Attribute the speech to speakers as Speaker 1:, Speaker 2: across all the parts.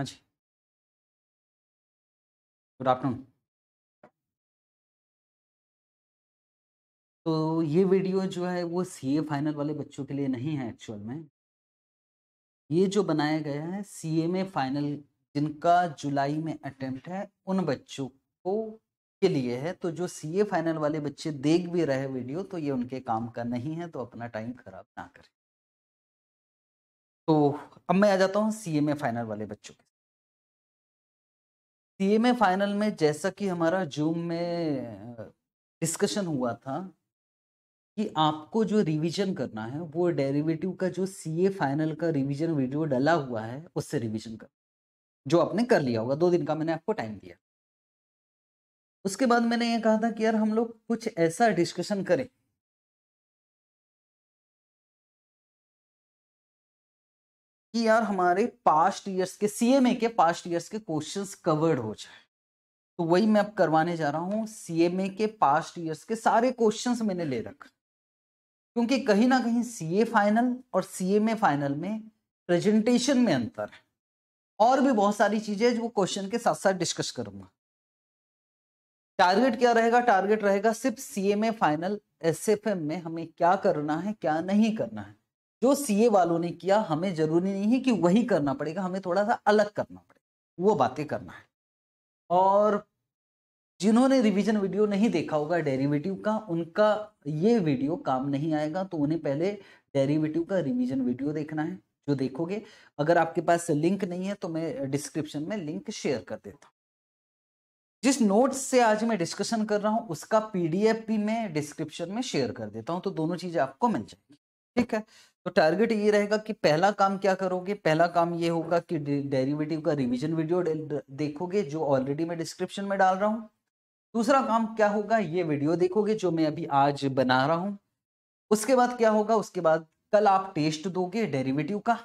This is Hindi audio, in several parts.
Speaker 1: हाँ जी गुड आफ्टरनून तो
Speaker 2: ये वीडियो जो है वो सीए फाइनल वाले बच्चों के लिए नहीं है एक्चुअल में ये जो बनाया गया है सीए में फाइनल जिनका जुलाई में अटेम्प्ट है उन बच्चों को के लिए है तो जो सीए फाइनल वाले बच्चे देख भी रहे वीडियो तो ये उनके काम का नहीं है तो अपना टाइम खराब ना करें तो अब मैं आ जाता हूँ सीएमए फाइनल वाले बच्चों के सीएमए फाइनल में जैसा कि हमारा जूम में डिस्कशन हुआ था कि आपको जो रिवीजन करना है वो डेरिवेटिव का जो सीए फाइनल का रिवीजन वीडियो डला हुआ है उससे रिवीजन कर जो आपने कर लिया होगा दो दिन का मैंने आपको टाइम दिया उसके बाद मैंने ये कहा था कि यार हम लोग कुछ ऐसा डिस्कशन करें कि यार हमारे पास्ट ईयर्स के सीएमए के पास्ट ईयर्स के क्वेश्चंस कवर्ड हो जाए तो वही मैं अब करवाने जा रहा हूँ सीएमए के पास्ट ईयर्स के सारे क्वेश्चंस मैंने ले रखे क्योंकि कहीं ना कहीं सीए फाइनल और सीएमए फाइनल में प्रेजेंटेशन में अंतर है और भी बहुत सारी चीजें जो क्वेश्चन के साथ साथ डिस्कस करूंगा टारगेट क्या रहेगा टारगेट रहेगा सिर्फ सीएमए फाइनल एसएफएम में हमें क्या करना है क्या नहीं करना है जो सीए वालों ने किया हमें जरूरी नहीं है कि वही करना पड़ेगा हमें थोड़ा सा अलग करना पड़ेगा वो बातें करना है और जिन्होंने रिवीजन वीडियो नहीं देखा होगा डेरिवेटिव का उनका ये वीडियो काम नहीं आएगा तो उन्हें पहले डेरिवेटिव का रिवीजन वीडियो देखना है जो देखोगे अगर आपके पास लिंक नहीं है तो मैं डिस्क्रिप्शन में लिंक शेयर कर देता हूँ जिस नोट्स से आज मैं डिस्कशन कर रहा हूं उसका पीडीएफ भी मैं डिस्क्रिप्शन में शेयर कर देता हूँ तो दोनों चीज़ें आपको मिल जाएंगी ठीक है तो टारगेट ये रहेगा कि पहला काम क्या करोगे पहला काम ये होगा कि डेरिवेटिव का रिवीजन वीडियो देखोगे जो ऑलरेडी मैं डिस्क्रिप्शन में डाल रहा हूँ दूसरा काम क्या होगा ये वीडियो देखोगे जो मैं अभी आज बना रहा हूँ उसके बाद क्या होगा उसके बाद कल आप टेस्ट दोगे डेरिवेटिव का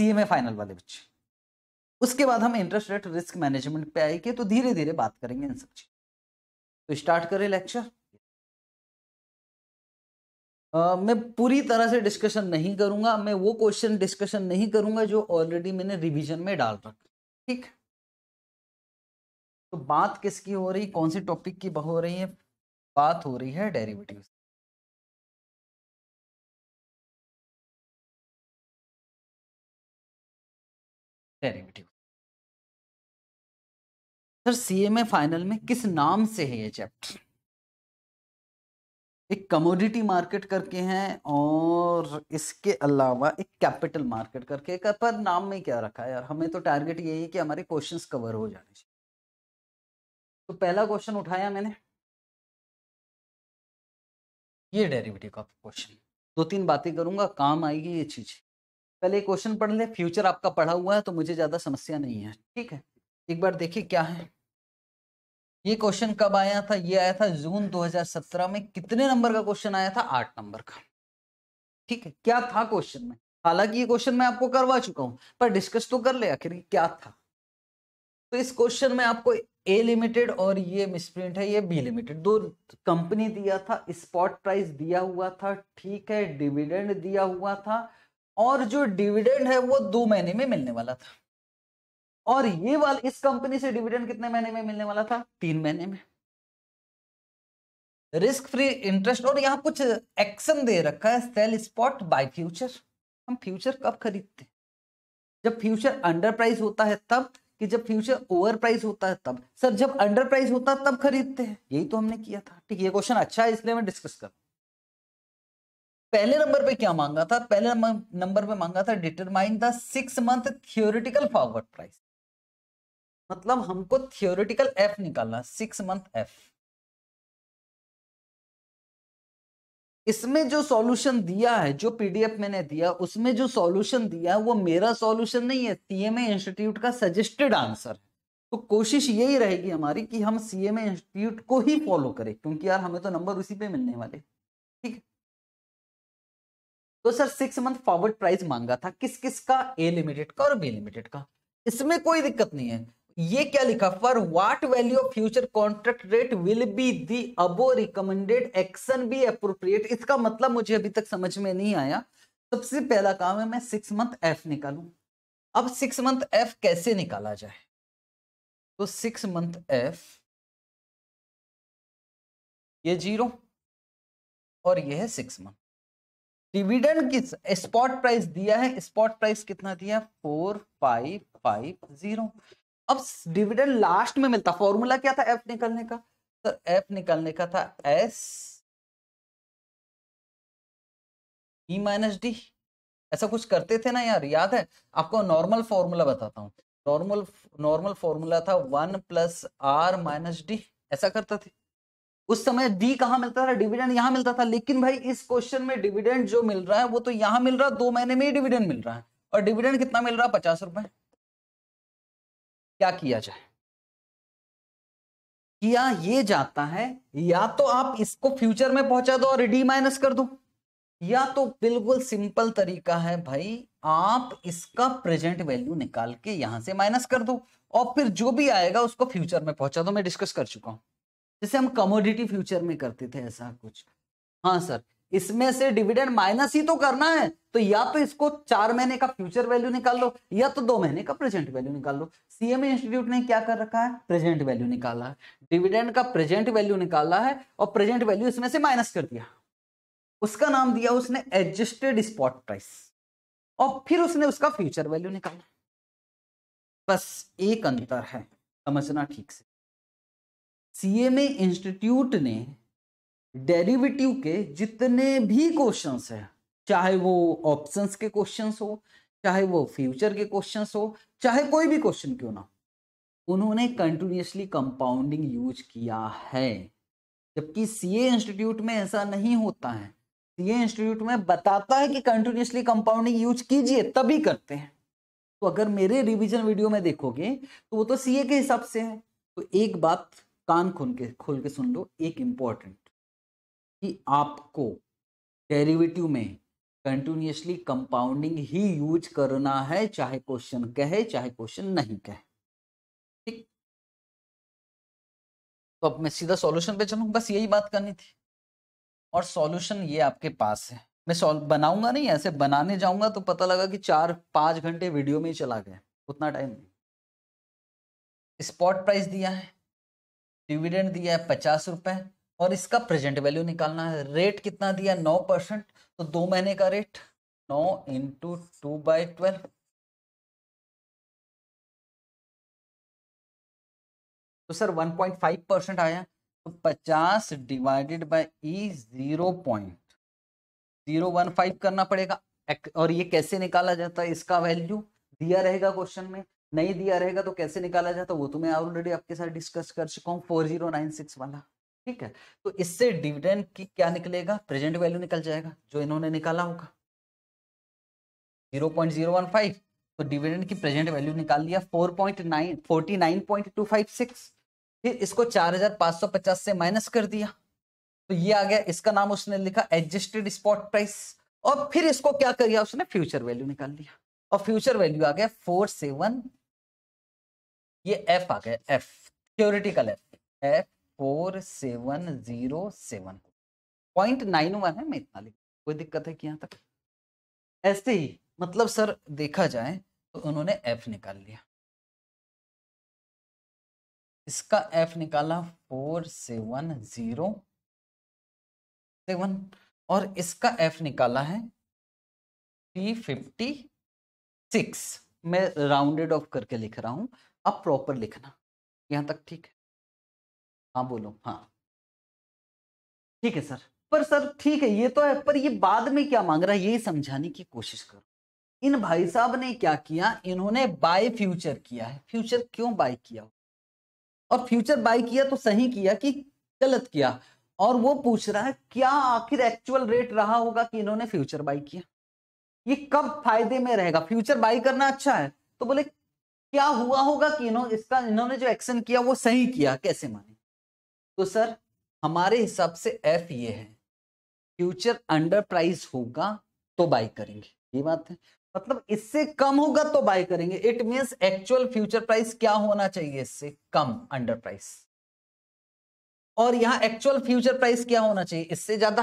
Speaker 2: ए फाइनल वाले बच्चे उसके बाद हम इंटरेस्ट रेट रिस्क मैनेजमेंट पे आएंगे तो धीरे धीरे बात करेंगे इन सब चीज तो स्टार्ट करें लेक्चर मैं पूरी तरह से डिस्कशन नहीं करूंगा मैं वो क्वेश्चन डिस्कशन नहीं करूंगा जो ऑलरेडी मैंने रिवीजन में डाल रखा ठीक तो बात किसकी हो रही कौन से टॉपिक की हो रही है बात हो रही है derivative derivative sir CMA final में किस नाम से है ये चैप्टर एक कमोडिटी मार्केट करके हैं और इसके अलावा एक कैपिटल मार्केट करके कर पर नाम में क्या रखा है यार हमें तो टारगेट यही है कि हमारे क्वेश्चंस कवर हो जाने चाहिए तो पहला क्वेश्चन उठाया मैंने ये डेरिवेटिव का क्वेश्चन दो तीन बातें करूंगा काम आएगी ये चीज पहले क्वेश्चन पढ़ ले फ्यूचर आपका पढ़ा हुआ है तो मुझे ज्यादा समस्या नहीं है ठीक है एक बार देखिए क्या है ये क्वेश्चन कब आया था ये आया था जून 2017 में कितने नंबर का क्वेश्चन आया था आठ नंबर का ठीक है क्या था क्वेश्चन में हालांकि ये क्वेश्चन मैं आपको करवा चुका हूं पर डिस्कस तो कर ले आखिर क्या था तो इस क्वेश्चन में आपको ए लिमिटेड और ये मिसप्रिंट है ये बी लिमिटेड दो कंपनी दिया था स्पॉट प्राइस दिया हुआ था ठीक है डिविडेंड दिया हुआ था और जो डिविडेंड है वो दो महीने में मिलने वाला था और ये वाला इस कंपनी से डिविडेंड कितने महीने में मिलने वाला था तीन महीने में रिस्क फ्री इंटरेस्ट और यहां कुछ एक्शन दे रखा है सेल स्पॉट बाय फ्यूचर हम फ्यूचर कब खरीदते हैं जब फ्यूचर अंडर प्राइस होता है तब कि जब फ्यूचर ओवर प्राइस होता है तब सर जब अंडर प्राइस होता है तब खरीदते हैं यही तो हमने किया था ठीक ये क्वेश्चन अच्छा है इसलिए मैं डिस्कस कर पहले नंबर पे क्या मांगा था पहले नंबर पे मांगा था determine the six month theoretical forward price मतलब हमको थियोरिटिकल एफ निकालना सिक्स मंथ एफ इसमें जो सॉल्यूशन दिया है जो पीडीएफ मैंने दिया उसमें जो सॉल्यूशन दिया है वो मेरा सॉल्यूशन नहीं है सीएमए इंस्टीट्यूट का सजेस्टेड आंसर है तो कोशिश यही रहेगी हमारी कि हम सीएमए इंस्टीट्यूट को ही फॉलो करें क्योंकि यार हमें तो नंबर उसी पे मिलने वाले ठीक है तो sir six month forward price मांगा था किस किस का ए लिमिटेड का और बी लिमिटेड का इसमें कोई दिक्कत नहीं है ये क्या लिखा for what value of future contract rate will be the above recommended action be appropriate इसका मतलब मुझे अभी तक समझ में नहीं आया सबसे पहला काम है मैं सिक्स मंथ एफ निकालू अब सिक्स मंथ एफ कैसे निकाला जाए तो सिक्स
Speaker 1: मंथ एफ ये जीरो
Speaker 2: और ये है सिक्स मंथ डिविडेंड किस स्पॉट प्राइस दिया है स्पॉट प्राइस कितना दिया फोर फाइव फाइव जीरो अब डिविडेंड लास्ट में मिलता फॉर्मूला क्या था एफ निकलने का सर तो एफ निकलने का था एस ई माइनस डी ऐसा कुछ करते थे ना यार याद है आपको नॉर्मल फॉर्मूला बताता हूँ नॉर्मल नॉर्मल फॉर्मूला था one plus R minus D ऐसा करते थे उस समय डी कहाँ मिलता था डिविडेंड यहाँ मिलता था लेकिन भाई इस क्वेश्चन में डिविडेंड जो मिल रहा है वो तो यहाँ मिल रहा है दो महीने में ही डिविडेंड मिल रहा है और डिविडेंड कितना मिल रहा है पचास रुपए क्या किया जाए किया ये जाता है या तो आप इसको फ्यूचर में पहुंचा दो और डी माइनस कर दो या तो बिल्कुल सिंपल तरीका है भाई आप इसका प्रेजेंट वैल्यू निकाल के यहां से माइनस कर दो और फिर जो भी आएगा उसको फ्यूचर में पहुंचा दो मैं डिस्कस कर चुका हूं जैसे हम कमोडिटी फ्यूचर में करते थे ऐसा कुछ हाँ सर इसमें से डिविडेंड माइनस ही तो करना है तो या तो इसको चार महीने का फ्यूचर वैल्यू निकाल लो या तो दो महीने का प्रेजेंट वैल्यू निकाल लो सीएमए इंस्टीट्यूट ने क्या कर रखा है प्रेजेंट वैल्यू निकाला है डिविडेंड का प्रेजेंट वैल्यू निकाला है और प्रेजेंट वैल्यू इसमें से माइनस कर दिया उसका नाम दिया उसने एडजस्टेड स्पॉट प्राइस और फिर उसने उसका फ्यूचर वैल्यू निकाला बस एक अंतर है समझना ठीक से सीएमए इंस्टीट्यूट ने डेरिवेटिव के जितने भी क्वेश्चंस हैं चाहे वो ऑप्शंस के क्वेश्चंस हो चाहे वो फ्यूचर के क्वेश्चंस हो चाहे कोई भी क्वेश्चन क्यों ना उन्होंने कंटिन्यूसली कंपाउंडिंग यूज किया है जबकि सीए इंस्टीट्यूट में ऐसा नहीं होता है सीए इंस्टीट्यूट में बताता है कि कंटिन्यूसली कंपाउंडिंग यूज कीजिए तभी करते हैं तो अगर मेरे रिवीजन वीडियो में देखोगे तो वो तो सीए के हिसाब से है तो एक बात कान खोल के खोल के सुन लो एक इंपॉर्टेंट कि आपको डेरिवेटिव में कंटिन्यूसली कंपाउंडिंग ही यूज करना है चाहे क्वेश्चन कहे चाहे क्वेश्चन नहीं कहे ठीक तो अब मैं सीधा सॉल्यूशन पे चलूंगा बस यही बात करनी थी और सॉल्यूशन ये आपके पास है मैं सॉल्व बनाऊंगा नहीं ऐसे बनाने जाऊंगा तो पता लगा कि चार पांच घंटे वीडियो में ही चला गया उतना टाइम नहीं स्पॉट प्राइस दिया है डिविडेंड दिया है पचास रुपए और इसका प्रेजेंट वैल्यू निकालना है रेट कितना दिया नौ परसेंट तो दो महीने का रेट नौ इंटू टू बाई ट्वेल्व तो सर फाइव परसेंट आया तो पचास divided by e zero point zero one five करना पड़ेगा और ये कैसे निकाला जाता है इसका वैल्यू दिया रहेगा क्वेश्चन में नहीं दिया रहेगा तो कैसे निकाला जाता वो तो मैं ऑलरेडी आपके साथ डिस्कस कर चुका हूँ फोर जीरो नाइन सिक्स वाला ठीक है तो इससे डिविडेंड की क्या निकलेगा प्रेजेंट वैल्यू निकल जाएगा जो इन्होंने निकाला होगा zero point zero one five तो डिविडेंड की प्रेजेंट वैल्यू निकाल लिया four point nine forty nine point two five six फिर इसको चार हजार पाँच सौ पचास से माइनस कर दिया तो ये आ गया इसका नाम उसने लिखा एडजस्टेड स्पॉट प्राइस और फिर इसको क्या कर लिया उसने फ्यूचर वैल्यू निकाल लिया और फ्यूचर वैल्यू आ गया फोर सेवन ये एफ आ गया F theoretical F F four seven zero seven point nine one है मैं इतना लिख कोई दिक्कत है कि यहाँ तक ऐसे ही मतलब सर देखा जाए तो उन्होंने एफ निकाल लिया इसका एफ निकाला फोर सेवन जीरो सेवन और इसका एफ निकाला है थ्री फिफ्टी सिक्स मैं राउंडेड ऑफ करके लिख रहा हूं अब प्रॉपर लिखना यहां तक ठीक है हाँ बोलो हाँ ठीक है सर पर सर ठीक है ये तो है पर ये बाद में क्या मांग रहा है यही समझाने की कोशिश करो इन भाई साहब ने क्या किया इन्होंने बाय फ्यूचर किया है फ्यूचर क्यों बाय किया और फ्यूचर बाय किया तो सही किया कि गलत किया और वो पूछ रहा है क्या आखिर एक्चुअल रेट रहा होगा कि इन्होंने फ्यूचर बाय किया ये कब फायदे में रहेगा फ्यूचर बाय करना अच्छा है तो बोले क्या हुआ होगा कि इन्होंने इसका इन्होंने जो एक्शन किया वो सही किया कैसे मान तो सर हमारे हिसाब से एफ ये है फ्यूचर अंडर प्राइस होगा तो बाय करेंगे ये बात है मतलब इससे कम होगा तो बाय करेंगे it mean actual future price क्या होना चाहिए इससे कम अंडर प्राइस और यहां एक्चुअल फ्यूचर प्राइस क्या होना चाहिए इससे ज्यादा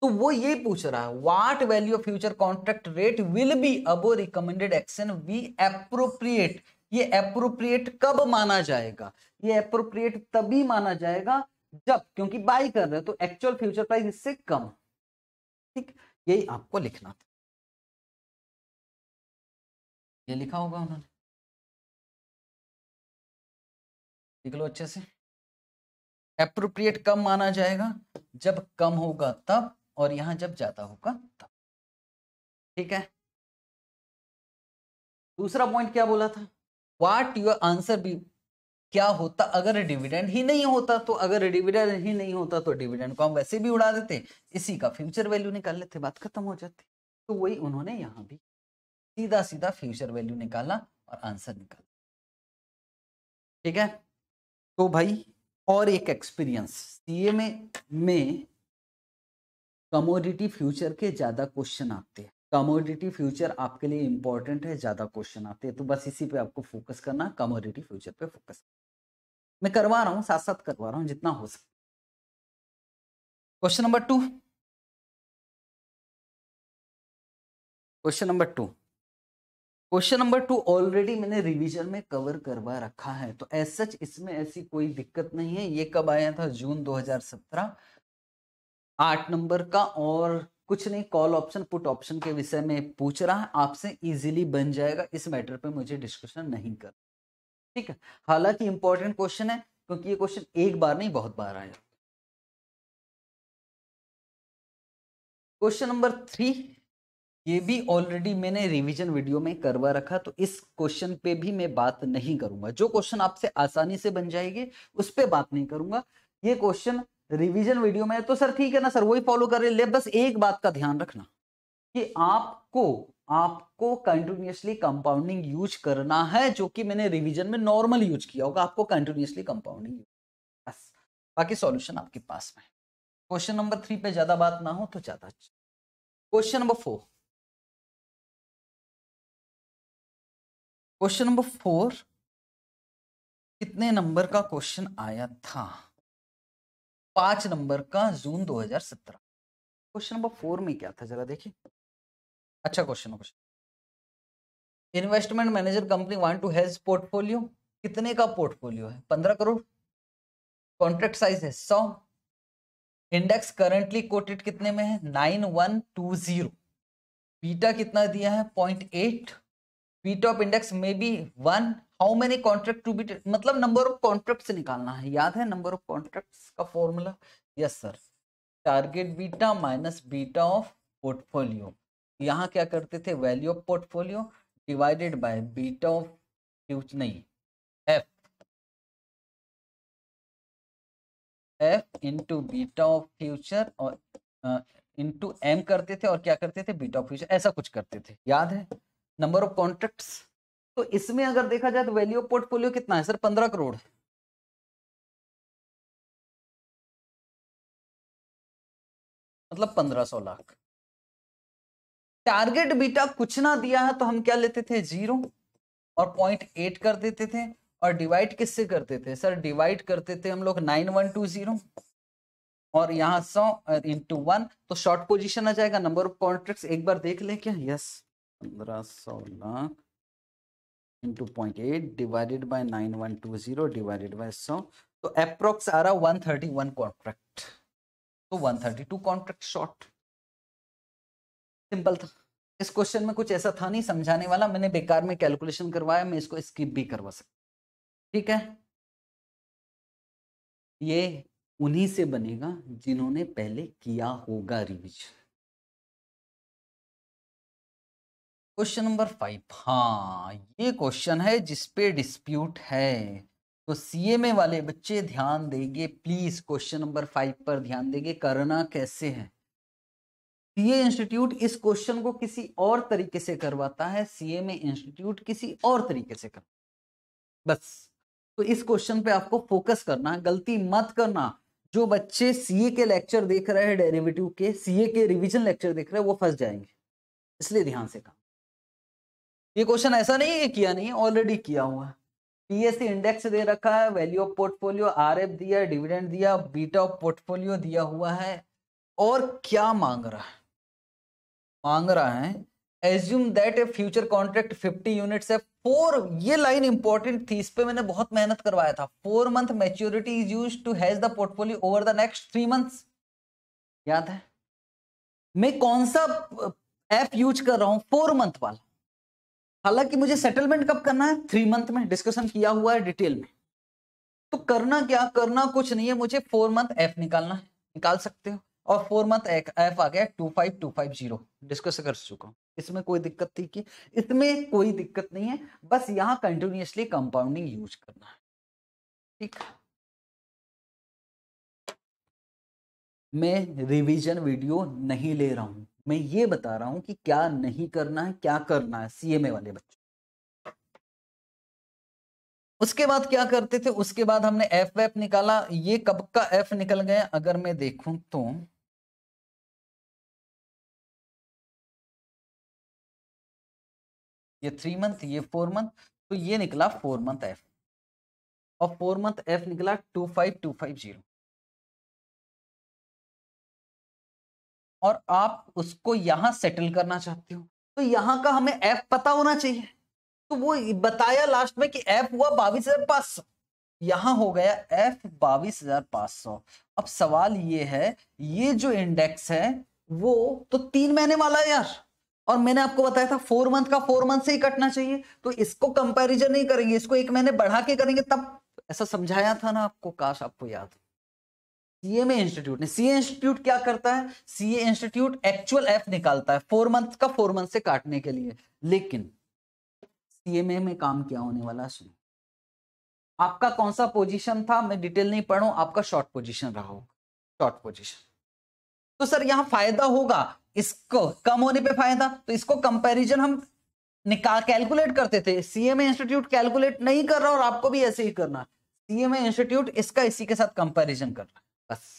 Speaker 2: तो वो ये पूछ रहा है what value of future contract rate will be above recommended action we appropriate ये अप्रोप्रिएट कब माना जाएगा ये अप्रोप्रिएट तभी माना जाएगा जब क्योंकि बाई कर रहे हो तो एक्चुअल फ्यूचर प्राइस इससे कम ठीक यही आपको लिखना था
Speaker 1: ये लिखा होगा उन्होंने लिख
Speaker 2: लो अच्छे से अप्रोप्रिएट कम माना जाएगा जब कम होगा तब और यहां जब ज्यादा होगा तब ठीक है दूसरा पॉइंट क्या बोला था वाट योर आंसर बी क्या होता अगर डिविडेंड ही नहीं होता तो अगर डिविडेंड ही नहीं होता तो डिविडेंड को हम वैसे भी उड़ा देते इसी का फ्यूचर वैल्यू निकाल लेते बात खत्म हो जाती तो वही उन्होंने यहाँ भी सीधा सीधा फ्यूचर वैल्यू निकाला और आंसर निकाला ठीक है तो भाई और एक एक्सपीरियंस सीए में में कमोडिटी फ्यूचर के ज़्यादा क्वेश्चन आते हैं कमोडिटी फ्यूचर आपके लिए इंपॉर्टेंट है ज़्यादा क्वेश्चन आते हैं तो बस इसी पे आपको फोकस करना कमोडिटी फ्यूचर पे फोकस मैं करवा रहा हूं साथ साथ करवा रहा हूं जितना हो सके question number two question number two question number two already मैंने रिवीजन में कवर करवा रखा है तो एज सच इसमें ऐसी कोई दिक्कत नहीं है ये कब आया था जून 2017 आठ नंबर का और कुछ नहीं कॉल ऑप्शन पुट ऑप्शन के विषय में पूछ रहा है आपसे इजीली बन जाएगा इस मैटर पे मुझे डिस्कशन नहीं कर ठीक है हालांकि इंपॉर्टेंट क्वेश्चन है क्योंकि ये क्वेश्चन एक बार नहीं बहुत बार आया क्वेश्चन नंबर थ्री ये भी ऑलरेडी मैंने रिवीजन वीडियो में करवा रखा तो इस क्वेश्चन पे भी मैं बात नहीं करूंगा जो क्वेश्चन आपसे आसानी से बन जाएंगे उस पर बात नहीं करूंगा ये क्वेश्चन रिवीजन वीडियो में है तो सर ठीक है ना सर वही फॉलो कर रहे बस एक बात का ध्यान रखना कि आपको आपको कंटिन्यूसली कंपाउंडिंग यूज करना है जो कि मैंने रिवीजन में नॉर्मल यूज किया होगा आपको कंटिन्यूसली कंपाउंडिंग बस बाकी सॉल्यूशन आपके पास में क्वेश्चन नंबर थ्री पे ज्यादा
Speaker 1: बात ना हो तो ज्यादा question number four question number four कितने नंबर का
Speaker 2: क्वेश्चन आया था पांच नंबर का जून 2017 क्वेश्चन नंबर फोर में क्या था जरा देखिए अच्छा question question investment manager company one two has portfolio कितने का पोर्टफोलियो है पंद्रह करोड़ कॉन्ट्रैक्ट साइज है सौ इंडेक्स करंटली कोटेड कितने में है nine one two zero beta कितना दिया है point eight beta of index may be one how many contract to be मतलब नंबर ऑफ कॉन्ट्रैक्ट निकालना है याद है नंबर ऑफ कॉन्ट्रैक्ट का formula yes sir target beta minus beta of portfolio यहाँ क्या करते थे value of portfolio divided by beta of future नहीं F F into beta of future और इंटू uh, एम करते थे और क्या करते थे बीटा ऑफ फ्यूचर ऐसा कुछ करते थे याद है नंबर ऑफ कॉन्ट्रैक्ट्स तो इसमें अगर देखा जाए तो वैल्यू ऑफ पोर्टफोलियो कितना है सर पंद्रह करोड़ है मतलब पंद्रह सौ लाख टारगेट बीटा कुछ ना दिया है तो हम क्या लेते थे जीरो और पॉइंट एट कर देते थे और डिवाइड किससे करते थे सर डिवाइड करते थे हम लोग नाइन वन टू जीरो और यहाँ सौ इंटू वन तो शॉर्ट पोजीशन आ जाएगा नंबर ऑफ कॉन्ट्रेक्ट एक बार देख ले क्या यस पंद्रह सोलह point eight divided by nine one two zero divided by सौ तो अप्रोक्स आ रहा वन थर्टी वन कॉन्ट्रैक्ट तो one thirty two contract short simple था इस क्वेश्चन में कुछ ऐसा था नहीं समझाने वाला मैंने बेकार में कैलकुलेशन करवाया मैं इसको स्किप भी करवा सकता ठीक है ये उन्हीं से बनेगा जिन्होंने पहले किया होगा रिविजन क्वेश्चन नंबर फाइव हाँ ये क्वेश्चन है जिसपे डिस्प्यूट है तो सीएमए वाले बच्चे ध्यान देंगे प्लीज क्वेश्चन नंबर फाइव पर ध्यान देंगे करना कैसे है सीए इंस्टीट्यूट इस क्वेश्चन को किसी और तरीके से करवाता है सीए में इंस्टीट्यूट किसी और तरीके से कर बस तो इस क्वेश्चन पे आपको फोकस करना गलती मत करना जो बच्चे सीए के लेक्चर देख रहे हैं डेरिवेटिव के सीए के रिवीजन लेक्चर देख रहे हैं वो फंस जाएंगे इसलिए ध्यान से काम ये क्वेश्चन ऐसा नहीं है किया नहीं ऑलरेडी किया हुआ पीएससी इंडेक्स दे रखा है वैल्यू ऑफ पोर्टफोलियो आर दिया डिविडेंड दिया बीटा ऑफ पोर्टफोलियो दिया हुआ है और क्या मांग रहा है मांग रहा है assume that a future contract 50 units है फोर ये लाइन इंपॉर्टेंट थी इस पर मैंने बहुत मेहनत करवाया था four month maturity is use to hedge the portfolio over the next three months याद है मैं कौन सा ऐप यूज कर रहा हूं फोर मंथ वाला हालांकि मुझे सेटलमेंट कब करना है थ्री मंथ में डिस्कशन किया हुआ है डिटेल में तो करना क्या करना कुछ नहीं है मुझे फोर मंथ ऐप निकालना है निकाल सकते हो और फोर मंथ एफ आ गया two five two five zero discuss कर चुका हूँ इसमें कोई दिक्कत थी कि इसमें कोई दिक्कत नहीं है बस यहाँ कंटिन्यूसली कंपाउंडिंग यूज करना है ठीक मैं रिवीजन वीडियो नहीं ले रहा हूं मैं ये बता रहा हूं कि क्या नहीं करना है क्या करना है सीएमए वाले बच्चों उसके बाद क्या करते थे उसके बाद हमने एफ वेफ निकाला ये कब का एफ निकल गया अगर मैं देखूं तो ये थ्री मंथ ये फोर मंथ तो ये निकला फोर मंथ एफ और फोर मंथ एफ निकला two five two five zero और आप उसको यहां सेटल करना चाहते हो तो यहां का हमें एफ पता होना चाहिए तो वो बताया लास्ट में कि एफ हुआ बाईस हजार पांच सौ यहां हो गया एफ बाईस हजार पांच सौ अब सवाल ये है ये जो इंडेक्स है वो तो तीन महीने वाला है यार और मैंने आपको बताया था फोर मंथ का फोर मंथ से ही कटना चाहिए तो इसको कंपैरिजन नहीं करेंगे इसको एक महीने बढ़ा के करेंगे तब ऐसा समझाया था ना आपको काश आपको याद सीएमए इंस्टीट्यूट ने सीए इंस्टीट्यूट क्या करता है सीए इंस्टीट्यूट एक्चुअल एफ निकालता है फोर मंथ का फोर मंथ से काटने के लिए लेकिन सीएमए में काम क्या होने वाला सुनो आपका कौन सा पोजिशन था मैं डिटेल नहीं पढ़ू आपका शॉर्ट पोजिशन रहा होगा शॉर्ट पोजिशन तो सर यहाँ फायदा होगा इसको कम होने पे फायदा तो इसको कंपैरिजन हम निकाल कैलकुलेट करते थे सीएमए इंस्टीट्यूट कैलकुलेट नहीं कर रहा और आपको भी ऐसे ही करना सीएमए इंस्टीट्यूट इसका इसी के साथ कंपैरिजन कर रहा बस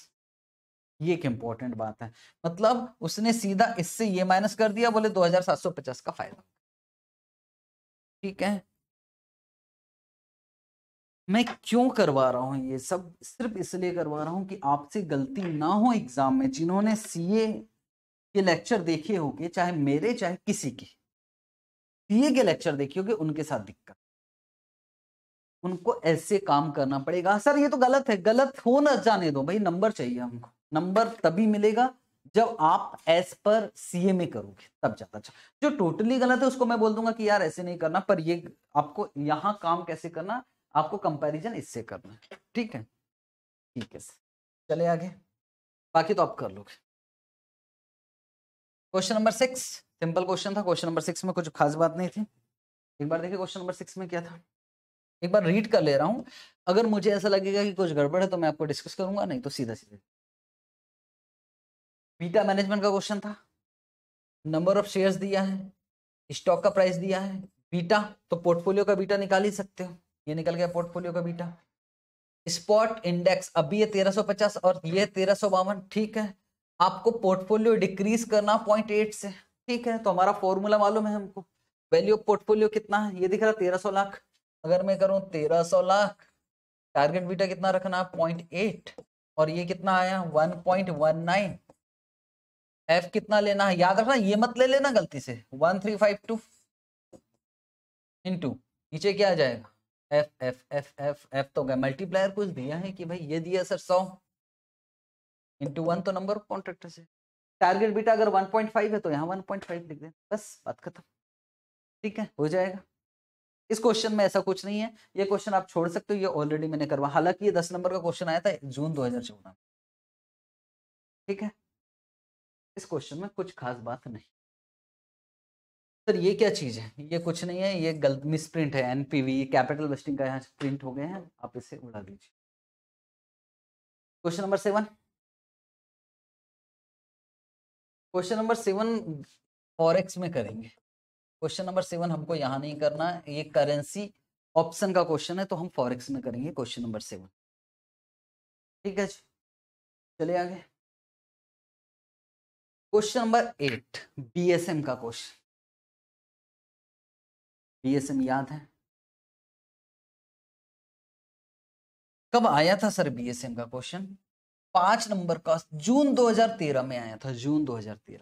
Speaker 2: ये एक इंपॉर्टेंट बात है मतलब उसने सीधा इससे ये माइनस कर दिया बोले दो का फायदा ठीक है मैं क्यों करवा रहा हूं ये सब सिर्फ इसलिए करवा रहा हूं कि आपसे गलती ना हो एग्जाम में जिन्होंने सीए के लेक्चर देखे होंगे चाहे मेरे चाहे किसी के पीए के लेक्चर देखे होंगे उनके साथ दिक्कत उनको ऐसे काम करना पड़ेगा सर ये तो गलत है गलत हो ना जाने दो भाई नंबर चाहिए हमको नंबर तभी मिलेगा जब आप एस पर सीएमए करोगे तब ज्यादा अच्छा जो टोटली गलत है उसको मैं बोल दूंगा कि यार ऐसे नहीं करना पर ये आपको यहां काम कैसे करना आपको कंपैरिजन इससे करना ठीक है ठीक है सर चले आगे बाकी तो आप कर लोगे question number six simple question था क्वेश्चन नंबर सिक्स में कुछ खास बात नहीं थी एक बार देखिए क्वेश्चन नंबर सिक्स में क्या था एक बार रीड कर ले रहा हूँ अगर मुझे ऐसा लगेगा कि कुछ गड़बड़ है तो मैं आपको डिस्कस करूंगा नहीं तो सीधा सीधे बीटा मैनेजमेंट का क्वेश्चन था नंबर ऑफ शेयर्स दिया है स्टॉक का प्राइस दिया है बीटा तो पोर्टफोलियो का बीटा निकाल ही सकते हो ये निकल गया पोर्टफोलियो का बीटा स्पॉट इंडेक्स अभी ये 1350 और ये तेरह ठीक है आपको पोर्टफोलियो डिक्रीज करना पॉइंट एट से ठीक है तो हमारा फॉर्मूला मालूम है हमको वैल्यू ऑफ पोर्टफोलियो कितना है ये दिख रहा है तेरह सौ लाख अगर मैं करूं तेरह सौ लाख टारगेट बीटा कितना रखना है पॉइंट एट और ये कितना आया one point one nine F कितना लेना है याद रखना ये मत ले लेना गलती से one three five two two नीचे क्या आ जाएगा F F F F F तो गया मल्टीप्लायर कुछ दिया है कि भाई ये दिया सर सौ इंटू वन हम्म। तो नंबर ऑफ कॉन्ट्रैक्टर है टारगेट बीटा अगर 1.5 है तो यहाँ 1.5 लिख दे बस बात खत्म ठीक है हो जाएगा इस क्वेश्चन में ऐसा कुछ नहीं है ये क्वेश्चन आप छोड़ सकते हो ये ऑलरेडी मैंने करवा हालांकि ये दस नंबर का क्वेश्चन आया था जून चौदह में ठीक है इस क्वेश्चन में कुछ खास बात नहीं सर ये क्या चीज़ है ये कुछ नहीं है ये गलत मिस प्रिंट है एनपीवी कैपिटल वेस्टिंग का यहाँ प्रिंट हो गए हैं आप इसे उड़ा दीजिए question number seven question number seven forex में करेंगे क्वेश्चन नंबर सेवन हमको यहाँ नहीं करना ये करेंसी ऑप्शन का क्वेश्चन है तो हम फॉरेक्स में करेंगे क्वेश्चन नंबर सेवन ठीक है जी चले आगे
Speaker 1: क्वेश्चन नंबर एट बीएसएम का क्वेश्चन
Speaker 2: बीएसएम याद है कब आया था सर बीएसएम का क्वेश्चन पांच नंबर का जून 2013 में आया था जून 2013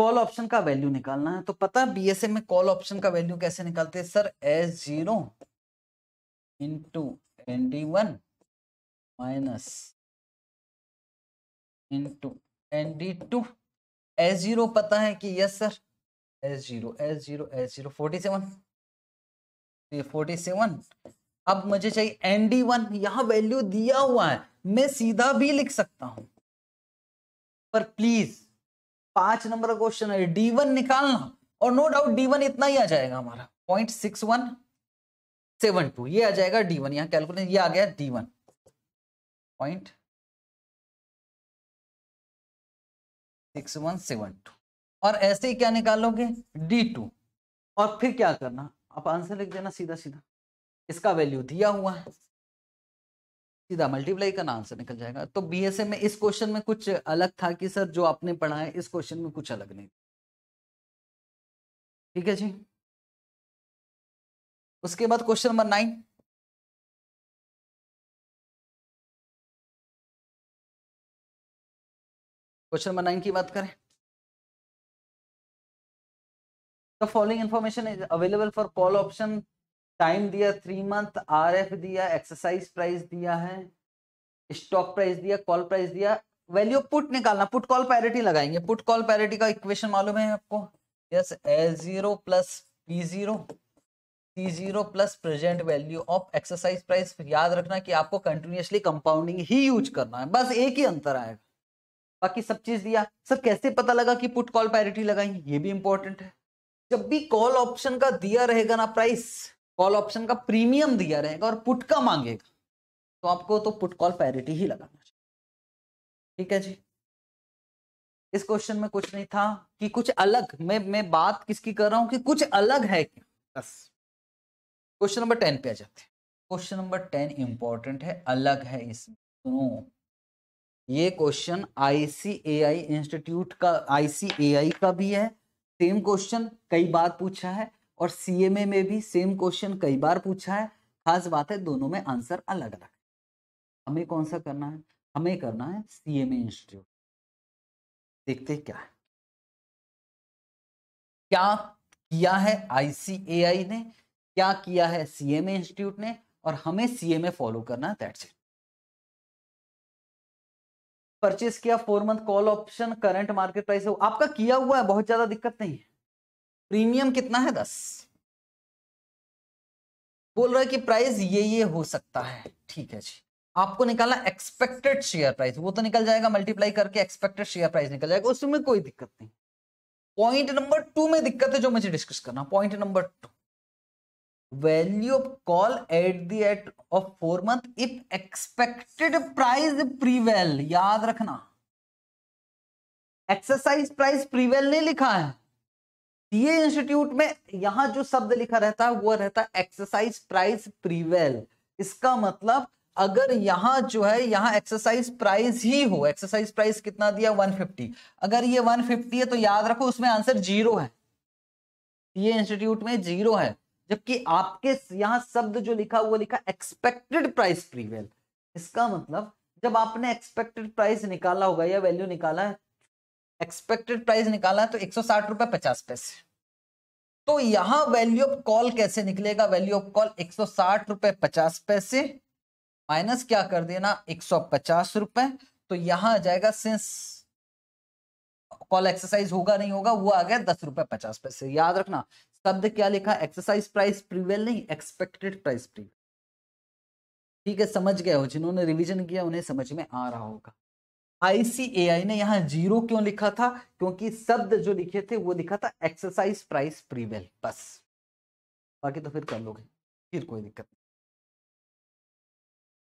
Speaker 2: कॉल ऑप्शन का वैल्यू निकालना है तो पता है बीएसए में कॉल ऑप्शन का वैल्यू कैसे निकालते हैं sir S zero into N D one minus into N D two S zero पता है कि yes sir S zero S zero S zero forty seven forty seven अब मुझे चाहिए एन डी वन यहाँ वैल्यू दिया हुआ है मैं सीधा भी लिख सकता हूं पर प्लीज पांच नंबर क्वेश्चन है डी वन निकालना और नो डाउट डी वन इतना ही आ जाएगा हमारा point six one seven two ये आ जाएगा डी वन यहाँ कैलकुलेट ये आ गया D one point six one seven two और ऐसे ही क्या निकालोगे डी टू और फिर क्या करना आप आंसर लिख देना सीधा सीधा इसका वैल्यू दिया हुआ है सीधा मल्टीप्लाई का आंसर निकल जाएगा तो एम में इस क्वेश्चन में कुछ अलग था कि सर जो आपने पढ़ा है इस क्वेश्चन में कुछ अलग नहीं ठीक है जी
Speaker 1: उसके बाद question number nine
Speaker 2: question number nine की बात करें the following information is available for call option time दिया थ्री मंथ आरएफ दिया एक्सरसाइज प्राइस दिया है स्टॉक प्राइस दिया कॉल प्राइस दिया वैल्यू पुट निकालना पुट कॉल पैरिटी लगाएंगे पुट कॉल पैरिटी का इक्वेशन मालूम है आपको yes A zero plus P zero C zero plus present value of exercise price याद रखना कि आपको कंटिन्यूसली कंपाउंडिंग ही यूज करना है बस एक ही अंतर आएगा बाकी सब चीज दिया सर कैसे पता लगा कि पुट कॉल पैरिटी लगाएंगे ये भी इंपॉर्टेंट है जब भी कॉल ऑप्शन का दिया रहेगा ना प्राइस कॉल ऑप्शन का प्रीमियम दिया रहेगा और पुट का मांगेगा तो आपको तो पुट कॉल पैरिटी ही लगाना चाहिए ठीक है जी इस क्वेश्चन में कुछ नहीं था कि कुछ अलग मैं मैं बात किसकी कर रहा हूं कि कुछ अलग है क्या बस क्वेश्चन नंबर टेन पे आ जाते हैं क्वेश्चन नंबर टेन इंपॉर्टेंट है अलग है इसमें सुनो ये क्वेश्चन आईसीएआई इंस्टीट्यूट का आईसीएआई का भी है सेम क्वेश्चन कई बार पूछा है और सीएमए में भी सेम क्वेश्चन कई बार पूछा है खास बात है दोनों में आंसर अलग अलग हमें कौन सा करना है हमें करना है सीएमए इंस्टीट्यूट देखते क्या है क्या किया है आईसीएआई ने क्या किया है सीएमए इंस्टीट्यूट ने और हमें सीएमए फॉलो करना है दैट्स इट परचेस किया four month call option current market price आपका किया हुआ है बहुत ज्यादा दिक्कत नहीं है प्रीमियम कितना है दस बोल रहा है कि प्राइस ये ये हो सकता है ठीक है जी आपको निकालना एक्सपेक्टेड शेयर प्राइस वो तो निकल जाएगा मल्टीप्लाई करके एक्सपेक्टेड शेयर प्राइस निकल जाएगा उसमें कोई दिक्कत नहीं पॉइंट नंबर टू में दिक्कत है जो मुझे डिस्कस करना point number two value of call at the at of four month if expected price prevail याद रखना एक्सरसाइज प्राइस प्रीवेल नहीं लिखा है ये इंस्टीट्यूट में यहां जो शब्द लिखा रहता है वो रहता है एक्सरसाइज प्राइस प्रीवेल इसका मतलब अगर यहां जो है यहां एक्सरसाइज प्राइस ही हो एक्सरसाइज प्राइस कितना दिया 150 अगर ये 150 है तो याद रखो उसमें आंसर जीरो है ये इंस्टीट्यूट में जीरो है जबकि आपके यहां शब्द जो लिखा वो लिखा एक्सपेक्टेड प्राइस प्रीवेल इसका मतलब जब आपने एक्सपेक्टेड प्राइस निकाला होगा या वैल्यू निकाला है एक्सपेक्टेड प्राइस निकाला है तो एक सौ साठ पचास पैसे तो यहां वैल्यू ऑफ कॉल कैसे निकलेगा वैल्यू ऑफ कॉल एक सौ साठ पचास पैसे माइनस क्या कर देना एक सौ तो यहां आ जाएगा सिंस कॉल एक्सरसाइज होगा नहीं होगा वो आ गया दस रुपए पचास पैसे याद रखना शब्द क्या लिखा एक्सरसाइज प्राइस प्रीवेल नहीं एक्सपेक्टेड प्राइस प्रीवेल ठीक है समझ गया हो जिन्होंने रिवीजन किया उन्हें समझ में आ रहा होगा आईसीएआई ने यहां जीरो क्यों लिखा था क्योंकि शब्द जो लिखे थे वो लिखा था एक्सरसाइज प्राइस प्रीवेल बस बाकी तो फिर कर लोगे फिर कोई दिक्कत नहीं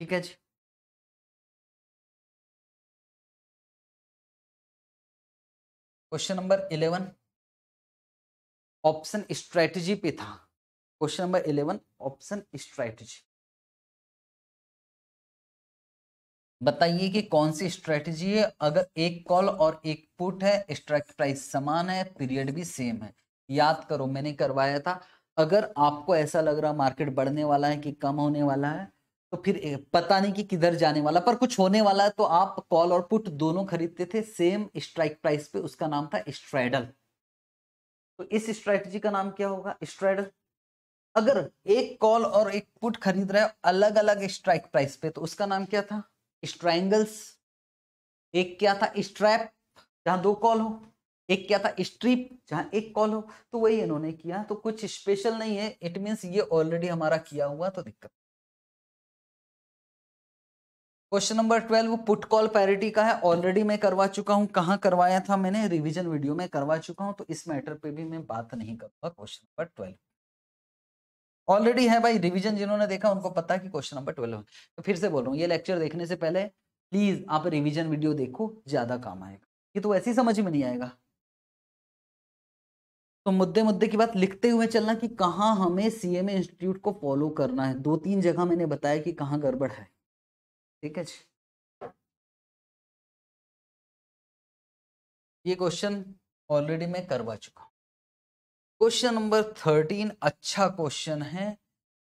Speaker 2: ठीक है जी question number eleven option strategy पे था question number eleven option strategy बताइए कि कौन सी स्ट्रेटजी है अगर एक कॉल और एक पुट है स्ट्राइक प्राइस समान है पीरियड भी सेम है याद करो मैंने करवाया था अगर आपको ऐसा लग रहा मार्केट बढ़ने वाला है कि कम होने वाला है तो फिर पता नहीं कि किधर जाने वाला पर कुछ होने वाला है तो आप कॉल और पुट दोनों खरीदते थे सेम स्ट्राइक प्राइस पे उसका नाम था स्ट्राइडल तो इस स्ट्रैटेजी का नाम क्या होगा स्ट्राइडल अगर एक कॉल और एक पुट खरीद रहे हो अलग अलग स्ट्राइक प्राइस पे तो उसका नाम क्या था स्ट्राइंगल्स एक क्या था स्ट्रैप जहां दो कॉल हो एक क्या था स्ट्रिप जहां एक कॉल हो तो वही इन्होंने किया तो कुछ स्पेशल नहीं है इट मीन ये ऑलरेडी हमारा किया हुआ तो दिक्कत question number twelve put call parity का है ऑलरेडी मैं करवा चुका हूं कहां करवाया था मैंने रिवीजन वीडियो में करवा चुका हूं तो इस मैटर पे भी मैं बात नहीं करूंगा क्वेश्चन नंबर ट्वेल्व ऑलरेडी है भाई रिवीजन जिन्होंने देखा उनको पता कि क्वेश्चन नंबर ट्वेल्व तो फिर से बोल रहा हूँ ये लेक्चर देखने से पहले प्लीज आप रिवीजन वीडियो देखो ज्यादा काम आएगा ये तो ऐसी समझ में नहीं आएगा तो मुद्दे मुद्दे की बात लिखते हुए चलना कि कहाँ हमें सीएमए इंस्टीट्यूट को फॉलो करना है दो तीन जगह मैंने बताया कि कहाँ गड़बड़ है ठीक है जी ये क्वेश्चन ऑलरेडी मैं करवा चुका क्वेश्चन नंबर थर्टीन अच्छा क्वेश्चन है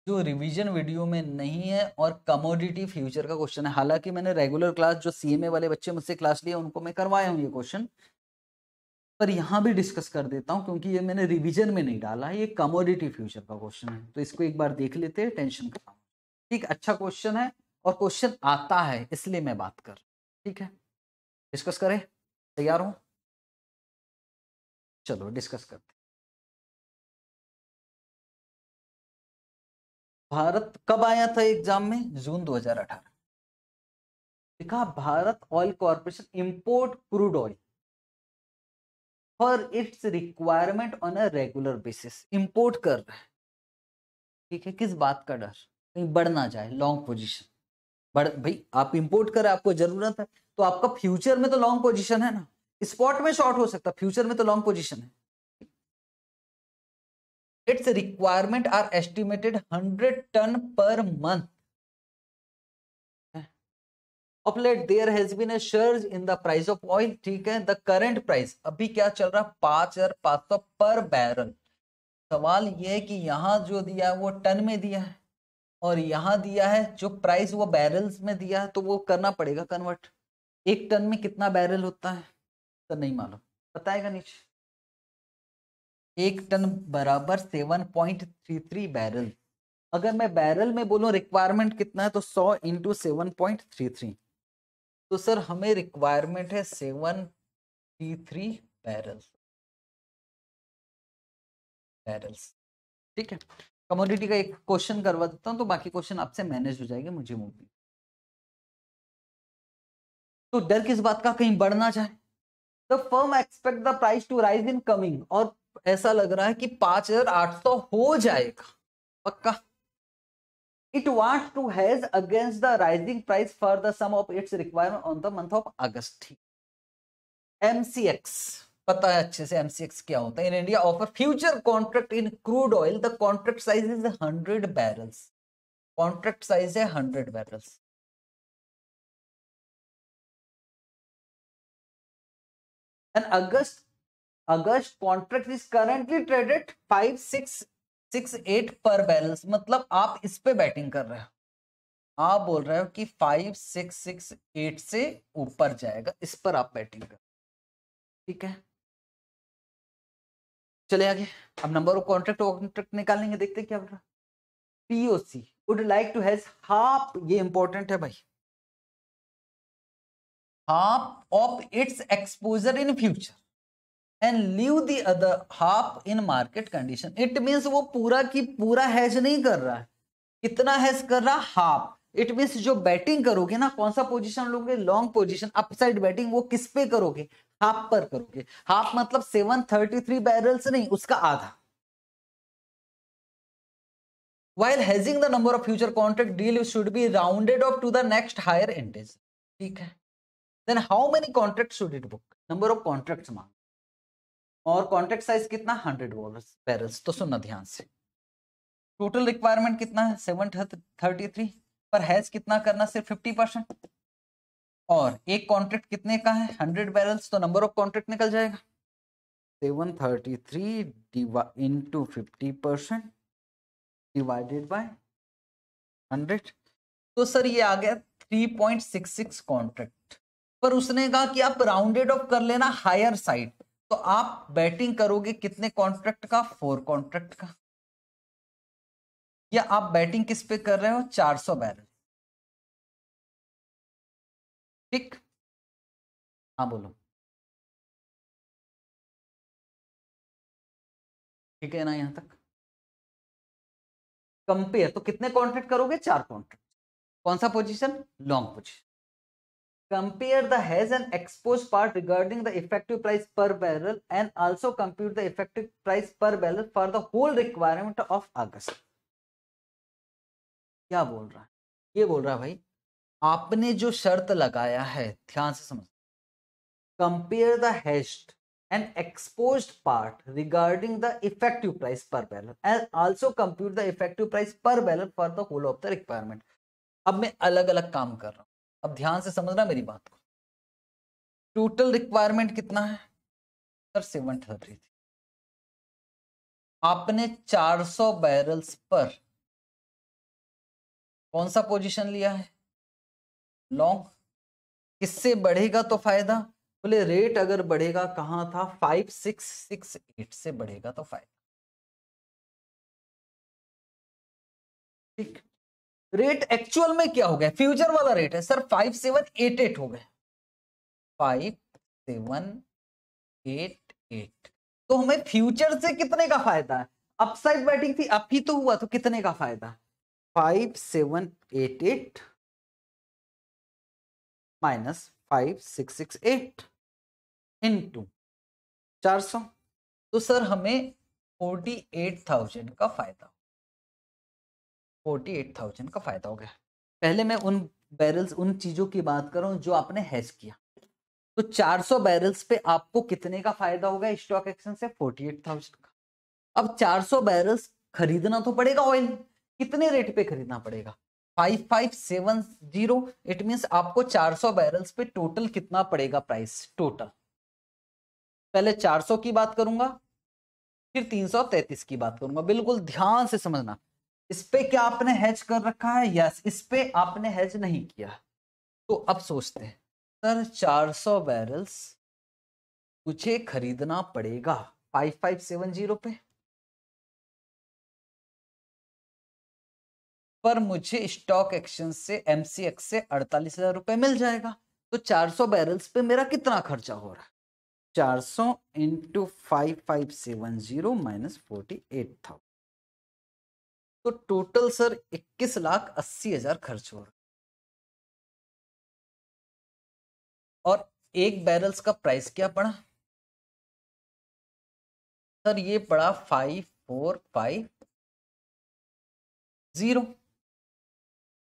Speaker 2: जो रिवीजन वीडियो में नहीं है और कमोडिटी फ्यूचर का क्वेश्चन है हालांकि मैंने रेगुलर क्लास जो सीएमए वाले बच्चे मुझसे क्लास लिए उनको मैं करवाया हूँ ये क्वेश्चन पर यहाँ भी डिस्कस कर देता हूँ क्योंकि ये मैंने रिवीजन में नहीं डाला ये कमोडिटी फ्यूचर का क्वेश्चन है तो इसको एक बार देख लेते हैं टेंशन का ठीक अच्छा क्वेश्चन है और क्वेश्चन आता है इसलिए मैं बात कर ठीक है डिस्कस करें तैयार
Speaker 1: हूँ चलो डिस्कस करते
Speaker 2: भारत कब आया था एग्जाम में जून 2018 लिखा Bharat oil corporation import crude oil for its requirement on a regular basis import कर रहा है ठीक है किस बात का डर कहीं बढ़ ना जाए लॉन्ग पोजिशन बढ़ भाई आप इंपोर्ट कर आपको जरूरत है तो आपका फ्यूचर में तो लॉन्ग पोजिशन है ना स्पॉट में शॉर्ट हो सकता फ्यूचर में तो लॉन्ग पोजिशन है its requirement are estimated hundred ton per month of there has been a surge in the price of oil ठीक है द करेंट प्राइस अभी क्या चल रहा है पांच हजार पांच सौ पर बैरल सवाल यह है कि यहां जो दिया है वो टन में दिया है और यहां दिया है जो प्राइस वो बैरल्स में दिया है तो वो करना पड़ेगा कन्वर्ट एक टन में कितना बैरल होता है तो नहीं मालूम बताएगा नीचे एक टन बराबर seven point three three barrel अगर मैं बैरल में बोलूं रिक्वायरमेंट कितना है तो सौ into seven point three three तो सर हमें रिक्वायरमेंट है seven three three barrel barrels ठीक है कमोडिटी का एक क्वेश्चन करवा देता हूँ तो बाकी क्वेश्चन आपसे मैनेज हो जाएंगे मुझे मूवी तो डर किस बात का कहीं बढ़ना चाहे the firm expect the price to rise in coming और ऐसा लग रहा है कि पांच हजार आठ सौ हो जाएगा पक्का it wants to hedge against the rising price for the sum of its requirement on the month of August MCX पता है अच्छे से एमसीएक्स क्या होता है in India offer future contract in crude oil the contract size is hundred barrels contract size है hundred barrels and August August contract is currently traded five six six eight per balance मतलब आप इस पे बैटिंग कर रहे हो आप बोल रहे हो कि फाइव सिक्स सिक्स एट से ऊपर जाएगा इस पर आप बैटिंग कर ठीक है चले आगे अब नंबर ऑफ कॉन्ट्रैक्ट कॉन्ट्रैक्ट निकालेंगे देखते क्या बोल रहा POC would like to hedge half ये इंपॉर्टेंट है भाई half of its exposure in future and leave the other half in market condition it means वो पूरा की पूरा हैज नहीं कर रहा है कितना हैज कर रहा हाफ इट मीन्स जो बैटिंग करोगे ना कौन सा पोजिशन लोगे लॉन्ग पोजीशन अपसाइड बैटिंग वो किस पे करोगे हाफ पर करोगे हाफ मतलब सेवन थर्टी थ्री बैरल्स नहीं उसका आधा while hedging the number of future contract deal should be rounded off to the next higher integer ठीक है then how many contracts should it book number of contracts मांग और कॉन्ट्रैक्ट साइज कितना हंड्रेड बैरल्स तो सुनना ध्यान से टोटल रिक्वायरमेंट कितना है सेवन थर्टी थ्री पर हैज कितना करना सिर्फ फिफ्टी परसेंट और एक कॉन्ट्रैक्ट कितने का है हंड्रेड बैरल्स तो नंबर ऑफ कॉन्ट्रैक्ट निकल जाएगा seven thirty three divide in two fifty percent divided by hundred तो सर ये आ गया three point six six contract पर उसने कहा कि आप राउंडेड ऑफ कर लेना हायर साइड तो आप बैटिंग करोगे कितने कॉन्ट्रैक्ट का फोर कॉन्ट्रैक्ट का या आप बैटिंग किस पे कर रहे हो 400 बैरल
Speaker 1: ठीक हाँ बोलो ठीक है ना यहां तक
Speaker 2: कंपेयर तो कितने कॉन्ट्रैक्ट करोगे चार कॉन्ट्रैक्ट कौन सा position long position compare the hedge and exposed part regarding the effective price per barrel and also compute the effective price per barrel for the whole requirement of August क्या बोल रहा है ये बोल रहा है भाई आपने जो शर्त लगाया है ध्यान से समझ compare the hedged and expose part regarding the effective price per barrel and also compute the effective price per barrel for the whole of the requirement अब मैं अलग अलग काम कर रहा हूं अब ध्यान से समझना मेरी बात को टोटल रिक्वायरमेंट कितना है सर सेवन थर्टी थी आपने 400 बैरल्स पर कौन सा पोजीशन लिया है लॉन्ग किससे बढ़ेगा तो फायदा बोले रेट अगर बढ़ेगा कहां था फाइव सिक्स सिक्स एट से बढ़ेगा तो फायदा ठीक रेट एक्चुअल में क्या हो गया फ्यूचर वाला रेट है sir five seven eight eight हो गए फाइव सेवन एट एट तो हमें फ्यूचर से कितने का फायदा है अपसाइड बैटिंग थी अब ही तो हुआ तो कितने का फायदा five seven eight eight minus five six six eight into चार सौ तो सर हमें फोर्टी एट थाउजेंड का फायदा फोर्टी एट थाउजेंड का फ़ायदा हो गया पहले मैं उन बैरल्स उन चीज़ों की बात करूँ जो आपने हैज किया तो चार सौ बैरल्स पे आपको कितने का फ़ायदा होगा स्टॉक एक्सचेंज से फोर्टी एट थाउजेंड का अब चार सौ बैरल्स खरीदना तो पड़ेगा ऑयल कितने रेट पे खरीदना पड़ेगा five five seven zero it mean आपको चार सौ बैरल्स पे टोटल कितना पड़ेगा प्राइस टोटल पहले चार सौ की बात करूंगा फिर तीन सौ तैतीस की बात करूंगा बिल्कुल ध्यान से समझना इस पे क्या आपने हैज कर रखा है यस इस पे आपने हैज नहीं किया तो अब सोचते हैं सर 400 बैरल्स मुझे खरीदना पड़ेगा 5570 पे पर मुझे स्टॉक एक्सचेंज से एमसीएक्स से अड़तालीस हजार रुपए मिल जाएगा तो 400 बैरल्स पे मेरा कितना खर्चा हो रहा है 400 into five five seven zero minus forty eight था तो टोटल सर इक्कीस लाख अस्सी हजार खर्च हो रहा
Speaker 1: और एक बैरल्स का प्राइस क्या पड़ा सर ये पड़ा फाइव फोर फाइव
Speaker 2: जीरो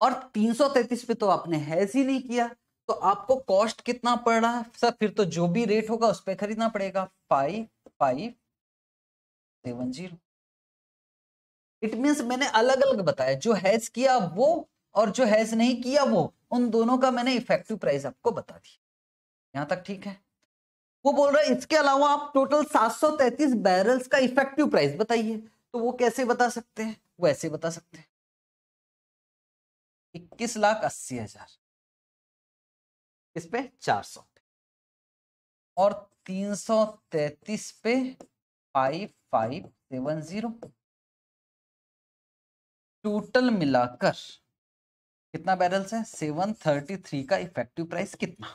Speaker 2: और तीन सौ तैतीस पे तो आपने हैज ही नहीं किया तो आपको कॉस्ट कितना पड़ रहा है सर फिर तो जो भी रेट होगा उस पर खरीदना पड़ेगा five five seven zero it means मैंने अलग अलग बताया जो हैज किया वो और जो हैज नहीं किया वो उन दोनों का मैंने इफेक्टिव प्राइस आपको बता दिया यहां तक ठीक है वो बोल रहा है इसके अलावा आप टोटल 733 बैरल्स का इफेक्टिव प्राइस बताइए तो वो कैसे बता सकते हैं वो ऐसे बता सकते हैं इक्कीस लाख अस्सी हजार इस पे चार सौ और तीन सौ तैतीस पे five five seven zero total मिलाकर कितना बैरल्स है सेवन थर्टी थ्री का इफेक्टिव प्राइस कितना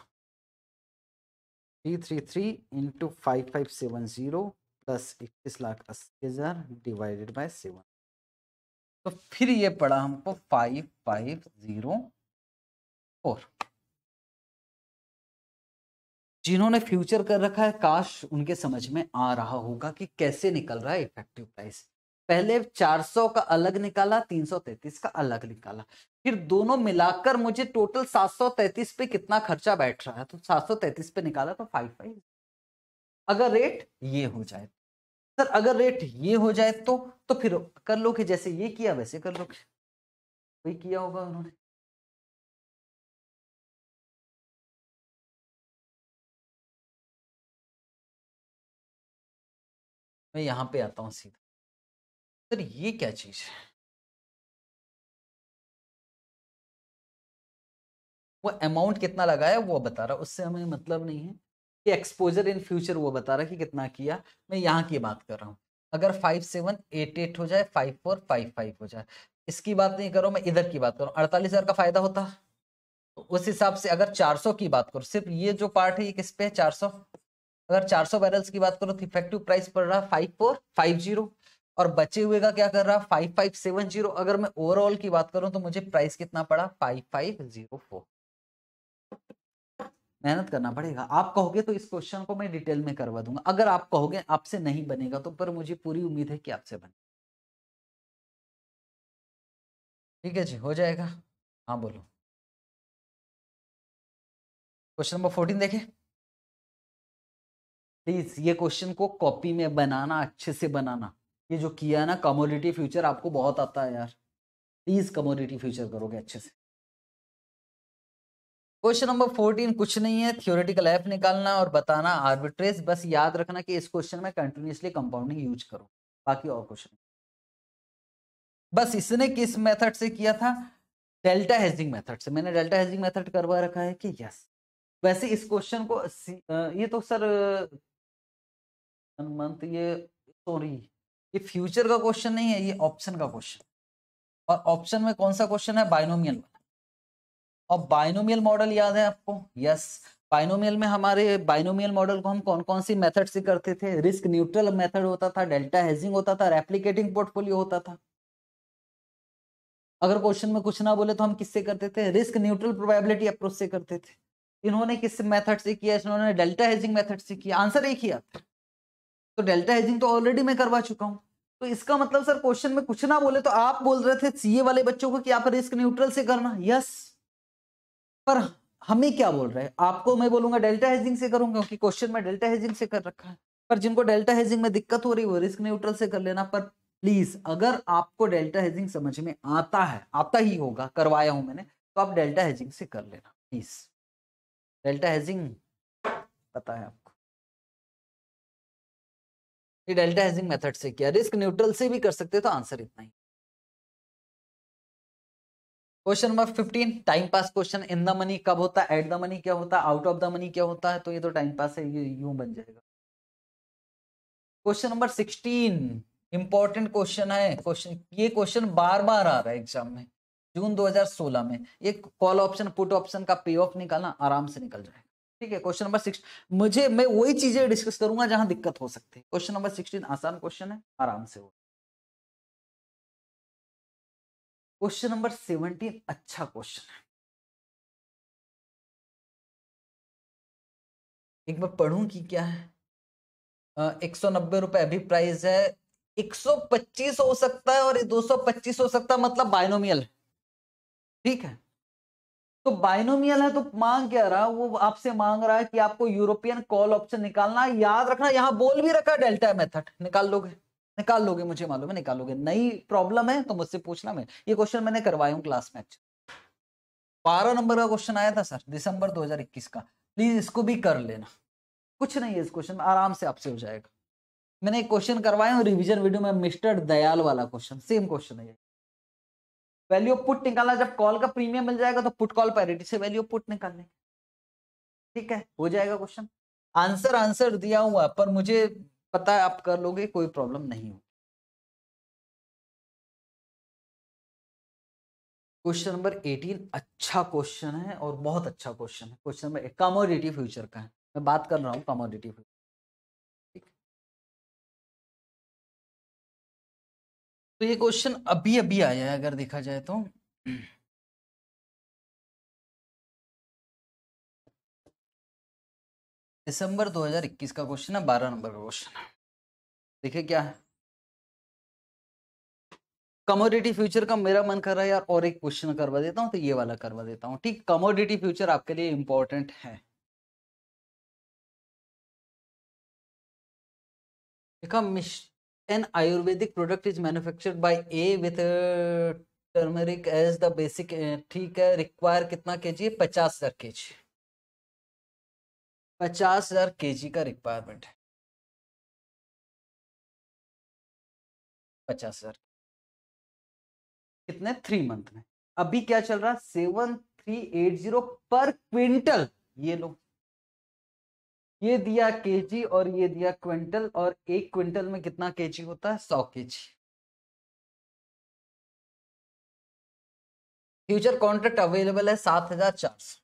Speaker 2: three three three into five five seven zero plus इक्कीस लाख अस्सी हजार डिवाइडेड बाय सेवन तो फिर ये पड़ा हमको फाइव फाइव जीरो फोर जिन्होंने फ्यूचर कर रखा है काश उनके समझ में आ रहा होगा कि कैसे निकल रहा है इफेक्टिव प्राइस पहले 400 का अलग निकाला 333 का अलग निकाला फिर दोनों मिलाकर मुझे टोटल 733 पे कितना खर्चा बैठ रहा है तो 733 पे निकाला तो फाइव फाइव अगर रेट ये हो जाए सर अगर रेट ये हो जाए तो तो फिर कर लो कि जैसे ये किया वैसे कर लो कोई किया होगा उन्होंने
Speaker 1: मैं यहां पे आता हूँ सीधा सर तो ये क्या चीज है
Speaker 2: वो अमाउंट कितना लगाया वो बता रहा उससे हमें मतलब नहीं है कि एक्सपोजर इन फ्यूचर वो बता रहा कि कितना किया मैं यहाँ की बात कर रहा हूँ अगर फाइव सेवन एट एट हो जाए फाइव फोर फाइव फाइव हो जाए इसकी बात नहीं करो मैं इधर की बात करूँ अड़तालीस हजार का फायदा होता तो उस हिसाब से अगर चार सौ की बात करो सिर्फ ये जो पार्ट है ये किस पे है चार सौ अगर चार सौ बैरल्स की बात करो तो इफेक्टिव प्राइस पड़ रहा है फाइव फोर फाइव जीरो और बचे हुए का क्या कर रहा फाइव फाइव सेवन जीरो अगर मैं ओवरऑल की बात करूं तो मुझे प्राइस कितना पड़ा फाइव फाइव जीरो फोर मेहनत करना पड़ेगा आप कहोगे तो इस क्वेश्चन को मैं डिटेल में करवा दूंगा अगर आप कहोगे आपसे नहीं बनेगा तो पर मुझे पूरी उम्मीद है कि आपसे बने ठीक है जी हो जाएगा हाँ बोलो क्वेश्चन नंबर फोर्टीन देखे प्लीज ये क्वेश्चन को कॉपी में बनाना अच्छे से बनाना ये जो किया है ना कमोडिटी फ्यूचर आपको बहुत आता है यार प्लीज कमोडिटी फ्यूचर करोगे अच्छे से क्वेश्चन नंबर फोर्टीन कुछ नहीं है थियोरेटिकल एफ निकालना और बताना आर्बिट्रेज बस याद रखना कि इस क्वेश्चन में कंटिन्यूसली कंपाउंडिंग यूज करो बाकी और कुछ नहीं बस इसने किस मेथड से किया था डेल्टा हेजिंग मेथड से मैंने डेल्टा हेजिंग मेथड करवा रखा है कि यस वैसे इस क्वेश्चन को ये तो सर मंथ ये सॉरी ये फ्यूचर का क्वेश्चन नहीं है ये ऑप्शन का क्वेश्चन और ऑप्शन में कौन सा क्वेश्चन है बाइनोमियल और बाइनोमियल मॉडल याद है आपको यस बाइनोमियल में हमारे बाइनोमियल मॉडल को हम कौन कौन सी मेथड से करते थे रिस्क न्यूट्रल मेथड होता था डेल्टा हेजिंग होता था रेप्लीकेटिंग पोर्टफोलियो होता था अगर क्वेश्चन में कुछ ना बोले तो हम किससे करते थे रिस्क न्यूट्रल प्रोबेबिलिटी अप्रोच से करते थे इन्होंने किस मेथड से किया इन्होंने डेल्टा हेजिंग मेथड से किया आंसर एक ही आता तो डेल्टा हेजिंग तो ऑलरेडी मैं करवा चुका हूँ तो इसका मतलब सर क्वेश्चन में कुछ ना बोले तो आप बोल रहे थे सीए वाले बच्चों को कि आप रिस्क न्यूट्रल से करना यस पर हमें क्या बोल रहे हैं आपको मैं बोलूंगा डेल्टा हेजिंग से करूंगा क्योंकि क्वेश्चन में डेल्टा हेजिंग से कर रखा है पर जिनको डेल्टा हेजिंग में दिक्कत हो रही है वो रिस्क न्यूट्रल से कर लेना पर प्लीज अगर आपको डेल्टा हेजिंग समझ में आता है आता ही होगा करवाया हूं मैंने तो आप डेल्टा हेजिंग से कर लेना प्लीज डेल्टा हेजिंग पता है आपको ये डेल्टा हेजिंग मेथड से किया रिस्क न्यूट्रल से भी कर सकते तो आंसर इतना ही question number fifteen time pass question in the money कब होता है एट द मनी क्या होता है आउट ऑफ द मनी क्या होता है तो ये तो टाइम पास है ये यूं बन जाएगा question number sixteen important question है क्वेश्चन ये क्वेश्चन बार बार आ रहा है एग्जाम में जून 2016 में ये कॉल ऑप्शन पुट ऑप्शन का पे ऑफ निकालना आराम से निकल जाए ठीक है क्वेश्चन नंबर सिक्स मुझे मैं वही चीजें डिस्कस करूंगा जहां दिक्कत हो सकती है क्वेश्चन नंबर सिक्सटीन आसान क्वेश्चन है आराम से हो क्वेश्चन नंबर सेवनटीन अच्छा क्वेश्चन है
Speaker 1: एक बार पढ़ूं कि क्या है
Speaker 2: एक सौ नब्बे रुपए अभी प्राइस है एक सौ पच्चीस हो सकता है और दो सौ पच्चीस हो सकता है मतलब बायनोमियल ठीक है तो बाइनोमियल है तो मांग क्या रहा वो आपसे मांग रहा है कि आपको यूरोपियन कॉल ऑप्शन निकालना याद रखना यहां बोल भी रखा डेल्टा मेथड निकाल लोगे निकाल लोगे मुझे मालूम है निकालोगे नई प्रॉब्लम है तो मुझसे पूछना मैं ये क्वेश्चन मैंने करवाया हूँ क्लास में बारह नंबर का क्वेश्चन आया था सर दिसंबर 2021 का प्लीज इसको भी कर लेना कुछ नहीं है इस क्वेश्चन में आराम से आपसे हो जाएगा मैंने एक क्वेश्चन करवाया हूँ रिविजन वीडियो में मिस्टर दयाल वाला क्वेश्चन सेम क्वेश्चन है वैल्यू ऑफ पुट निकालना जब कॉल का प्रीमियम मिल जाएगा तो पुट कॉल पैरिटी से वैल्यू ऑफ पुट निकालने ठीक है हो जाएगा क्वेश्चन आंसर आंसर दिया हुआ पर मुझे पता है आप कर लोगे कोई प्रॉब्लम नहीं होगी क्वेश्चन नंबर एटीन अच्छा क्वेश्चन है और बहुत अच्छा क्वेश्चन है क्वेश्चन नंबर कमोडिटी फ्यूचर का है मैं बात कर रहा हूँ कमोडिटी फ्यूचर
Speaker 1: तो ये क्वेश्चन अभी अभी आया है अगर देखा जाए तो दिसंबर 2021 का
Speaker 2: क्वेश्चन है बारह नंबर का क्वेश्चन देखिए क्या है कमोडिटी फ्यूचर का मेरा मन कर रहा है यार और एक क्वेश्चन करवा देता हूँ तो ये वाला करवा देता हूँ ठीक कमोडिटी फ्यूचर आपके लिए इंपॉर्टेंट है देखा मिश an ayurvedic product is manufactured by a with turmeric as the basic ठीक है रिक्वायर कितना जी पचास हजार के जी पचास हजार के जी का रिक्वायरमेंट
Speaker 1: है पचास हजार
Speaker 2: कितने थ्री मंथ में अभी क्या चल रहा है seven three eight zero per quintal ये लो ये दिया केजी और ये दिया क्विंटल और एक क्विंटल में कितना केजी होता है सौ केजी फ्यूचर कॉन्ट्रैक्ट अवेलेबल है सात हजार चार सौ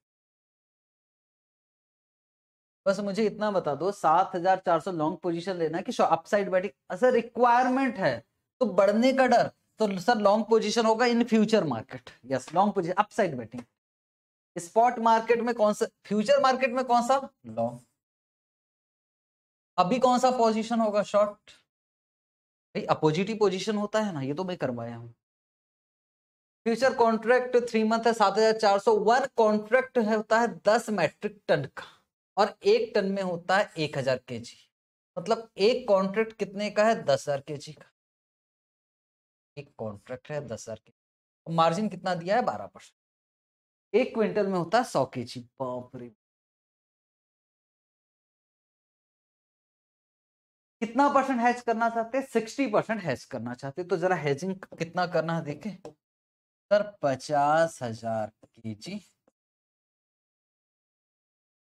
Speaker 2: बस मुझे इतना बता दो सात हजार चार सौ लॉन्ग पोजीशन लेना कि अपसाइड बैठी सर रिक्वायरमेंट है तो बढ़ने का डर तो सर लॉन्ग पोजीशन होगा in future market yes long position upside betting spot market में कौन सा फ्यूचर मार्केट में कौन सा लॉन्ग अभी कौन सा पोजीशन होगा शॉर्ट भाई अपोजिट ही पोजिशन होता है ना ये तो मैं करवाया हूँ फ्यूचर कॉन्ट्रैक्ट थ्री मंथ है सात हजार चार सौ वन कॉन्ट्रैक्ट होता है दस मैट्रिक टन का और एक टन में होता है एक हजार के जी मतलब एक कॉन्ट्रैक्ट कितने का है दस हजार के जी का एक कॉन्ट्रैक्ट है दस हजार के मार्जिन तो कितना दिया है बारह परसेंट एक क्विंटल में होता है सौ के जी बाप कितना परसेंट हैज करना चाहते हैं सिक्सटी परसेंट हैज करना चाहते तो जरा हैजिंग कितना करना है देखे सर पचास हजार के जी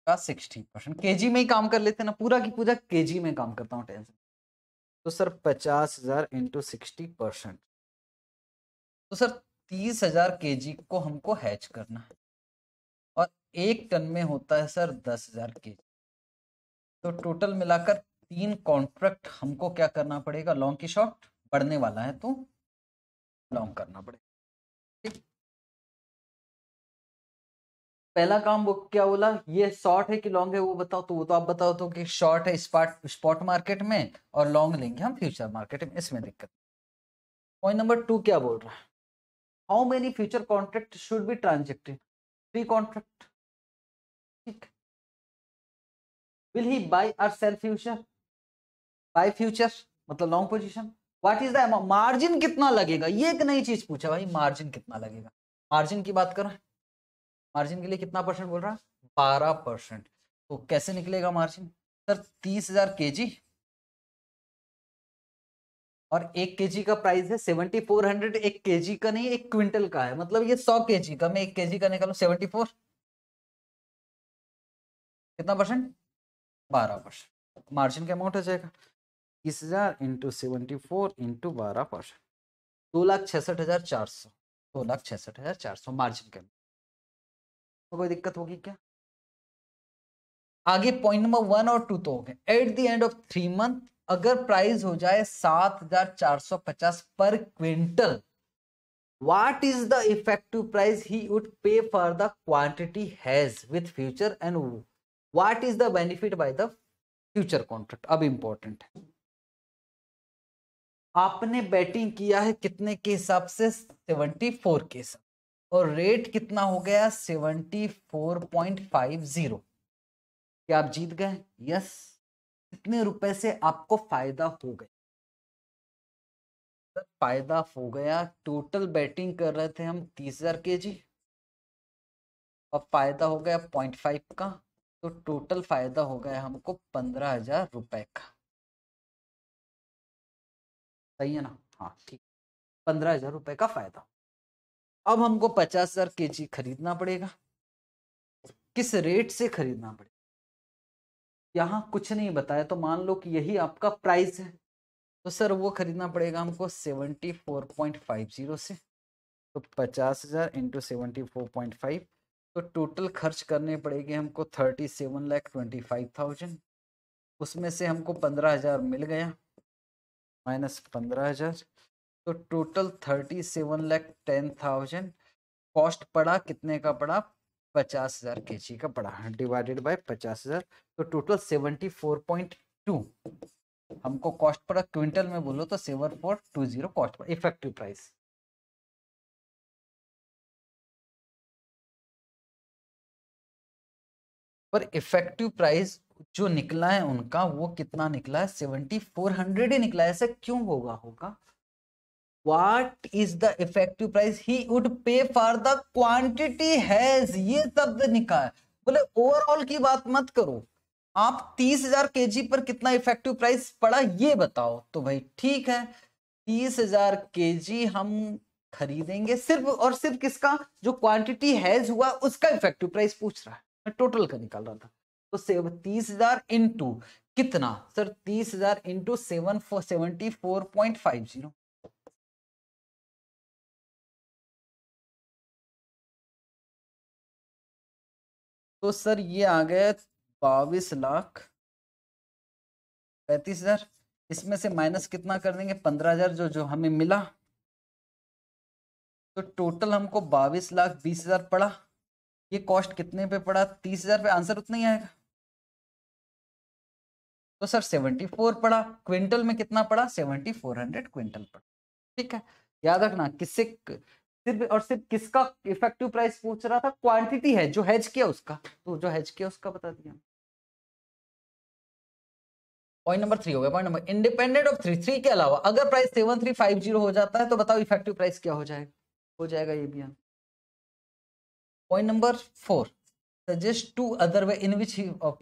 Speaker 2: का सिक्सटी परसेंट के जी में ही काम कर लेते ना पूरा की पूरा के जी में काम करता हूँ टेंशन तो सर पचास हजार इंटू सिक्सटी परसेंट तो सर तीस हजार के जी को हमको हैच करना है और एक टन में होता है सर दस हजार के जी तो टोटल मिलाकर तीन कॉन्ट्रैक्ट हमको क्या करना पड़ेगा लॉन्ग की शॉर्ट बढ़ने वाला है तो लॉन्ग करना पड़ेगा ठीक पहला काम वो क्या बोला ये शॉर्ट है कि लॉन्ग है वो बताओ तो वो तो आप बताओ तो कि शॉर्ट है स्पॉट स्पॉट मार्केट में और लॉन्ग लेंगे हम फ्यूचर मार्केट में इसमें दिक्कत पॉइंट नंबर टू क्या बोल रहा है how many future contract should be transacted pre contract ठीक will he buy or sell future buy future मतलब long position what is the margin कितना लगेगा ये एक नई चीज पूछा भाई मार्जिन कितना लगेगा मार्जिन की बात करें मार्जिन के लिए कितना परसेंट बोल रहा बारह परसेंट तो कैसे निकलेगा मार्जिन सर तीस हजार के जी और एक के जी का प्राइस है सेवेंटी फोर हंड्रेड एक के जी का नहीं एक क्विंटल का है मतलब ये सौ के जी का मैं एक के जी का निकालू सेवेंटी फोर कितना परसेंट बारह परसेंट मार्जिन का अमाउंट हो जाएगा इक्कीस हजार इंटू सेवेंटी फोर इंटू बारह परसेंट दो लाख छियासठ हजार चार सौ दो लाख छियासठ हजार चार सौ मार्जिन के तो कोई दिक्कत होगी क्या आगे पॉइंट नंबर वन और टू तो हो गए at the end of three month अगर प्राइस हो जाए सात हजार चार सौ पचास पर quintal what is the effective price he would pay for the quantity has with future and what is the benefit by the future contract अब इंपॉर्टेंट है आपने बैटिंग किया है कितने के हिसाब से सेवेंटी फोर के हिसाब और रेट कितना हो गया seventy four point five zero क्या आप जीत गए यस कितने रुपए से आपको फायदा हो गया फायदा हो गया टोटल बैटिंग कर रहे थे हम तीस हजार के जी और फायदा हो गया पॉइंट फाइव का तो टोटल फायदा हो गया हमको पंद्रह हजार रुपए का सही है ना हाँ ठीक पंद्रह हजार रुपये का फायदा अब हमको पचास हजार के जी खरीदना पड़ेगा किस रेट से खरीदना पड़ेगा यहाँ कुछ नहीं बताया तो मान लो कि यही आपका प्राइस है तो सर वो खरीदना पड़ेगा हमको seventy four point five zero से तो पचास हजार into seventy four point five तो टोटल खर्च करने पड़ेंगे हमको thirty seven lakh twenty five thousand उसमें से हमको पंद्रह हजार मिल गया माइनस पंद्रह हजार तो total thirty seven lakh ten thousand cost पड़ा कितने का पड़ा पचास हजार के जी का पड़ा डिवाइडेड हाँ, बाय पचास हजार तो total seventy four point two हमको कॉस्ट पड़ा क्विंटल में बोलो तो seven four two zero cost पड़ा इफेक्टिव प्राइस पर इफेक्टिव प्राइस जो निकला है उनका वो कितना निकला है सेवेंटी फोर हंड्रेड ही निकला है ऐसा क्यों होगा होगा what is the effective price he would pay for the quantity has ये शब्द निकाल बोले ओवरऑल की बात मत करो आप तीस हजार के जी पर कितना इफेक्टिव प्राइस पड़ा ये बताओ तो भाई ठीक है तीस हजार के जी हम खरीदेंगे सिर्फ और सिर्फ किसका जो क्वांटिटी हैज हुआ उसका इफेक्टिव प्राइस पूछ रहा है मैं टोटल का निकाल रहा था तो तीस हजार इंटू कितना सर तीस हजार into seven four seventy four point five zero तो सर ये आ गए बाईस लाख पैंतीस हजार इसमें से माइनस कितना कर देंगे पंद्रह हजार जो जो हमें मिला तो टोटल हमको बाईस लाख बीस हजार पड़ा ये कॉस्ट कितने पे पड़ा तीस हजार पे आंसर उतना ही आएगा तो सर 74 पड़ा क्विंटल में कितना पड़ा 7400 क्विंटल पड़ा ठीक है याद रखना किससे सिर्फ और सिर्फ किसका इफेक्टिव प्राइस पूछ रहा था क्वांटिटी है जो हैज किया उसका तो जो हैज किया उसका बता दिया पॉइंट नंबर थ्री हो गया point number independent of three three के अलावा अगर price seven three five zero हो जाता है तो बताओ इफेक्टिव प्राइस क्या हो जाएगा हो जाएगा ये भी point number four suggest two other way in which he of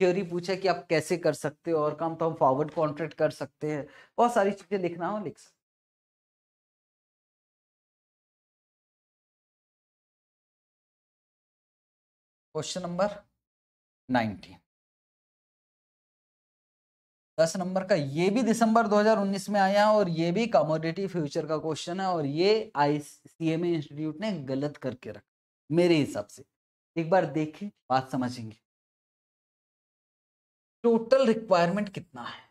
Speaker 2: theory पूछा कि आप कैसे कर सकते हो और काम तो हम फॉरवर्ड कॉन्ट्रैक्ट कर सकते हैं बहुत सारी चीजें लिखना हो लिख सकते क्वेश्चन नंबर नाइनटीन दस नंबर का ये भी दिसंबर 2019 में आया और ये भी कमोडिटी फ्यूचर का क्वेश्चन है और ये आई सी एम इंस्टीट्यूट ने गलत करके रखा मेरे हिसाब से एक बार देखें बात समझेंगे टोटल रिक्वायरमेंट
Speaker 1: कितना है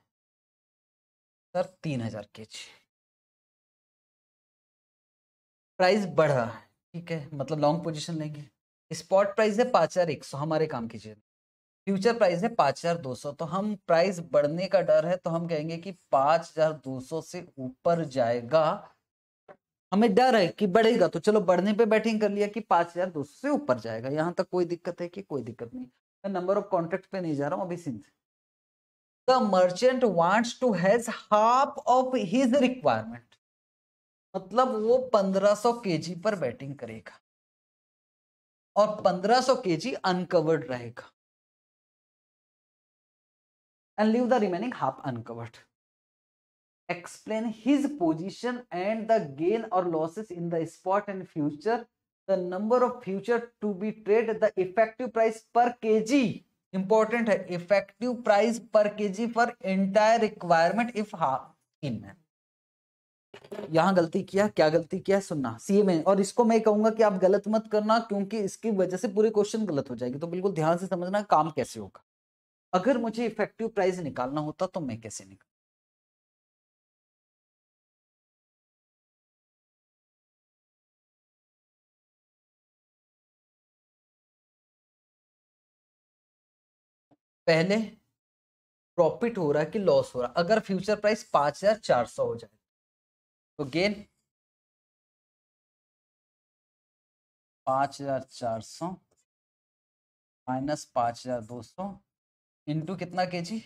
Speaker 1: सर तीन हजार के जी
Speaker 2: प्राइस रहा है ठीक है मतलब लॉन्ग पोजीशन लेंगे स्पॉट प्राइस है पाँच हजार एक सौ हमारे काम की चीज फ्यूचर प्राइस है पाँच हजार दो सौ तो हम प्राइस बढ़ने का डर है तो हम कहेंगे कि पाँच हजार दो सौ से ऊपर जाएगा हमें डर है कि बढ़ेगा तो चलो बढ़ने पे बैटिंग कर लिया कि पाँच हजार दो सौ से ऊपर जाएगा यहाँ तक कोई दिक्कत है कि कोई दिक्कत नहीं मैं नंबर ऑफ कॉन्ट्रैक्ट पे नहीं जा रहा हूँ अभी Singh the merchant wants to hedge half of his requirement मतलब वो 1500 केजी पर बैटिंग करेगा और 1500 केजी अनकवर्ड रहेगा and leave the remaining half uncovered. Explain his position and the gain or losses in the spot and future, the number of future to be traded, the effective price per kg. Important है effective price per KG for entire requirement if half in है यहाँ गलती किया क्या गलती किया सुनना सी में और इसको मैं कहूंगा कि आप गलत मत करना क्योंकि इसकी वजह से पूरी क्वेश्चन गलत हो जाएगी तो बिल्कुल ध्यान से समझना काम कैसे होगा अगर मुझे इफेक्टिव प्राइस निकालना होता तो मैं कैसे निकाल पहले प्रॉफिट हो रहा है कि लॉस हो रहा है अगर फ्यूचर प्राइस पाँच हजार चार सौ हो जाए तो गेन पाँच हजार चार सौ माइनस पाँच हजार दो सौ इंटू कितना के जी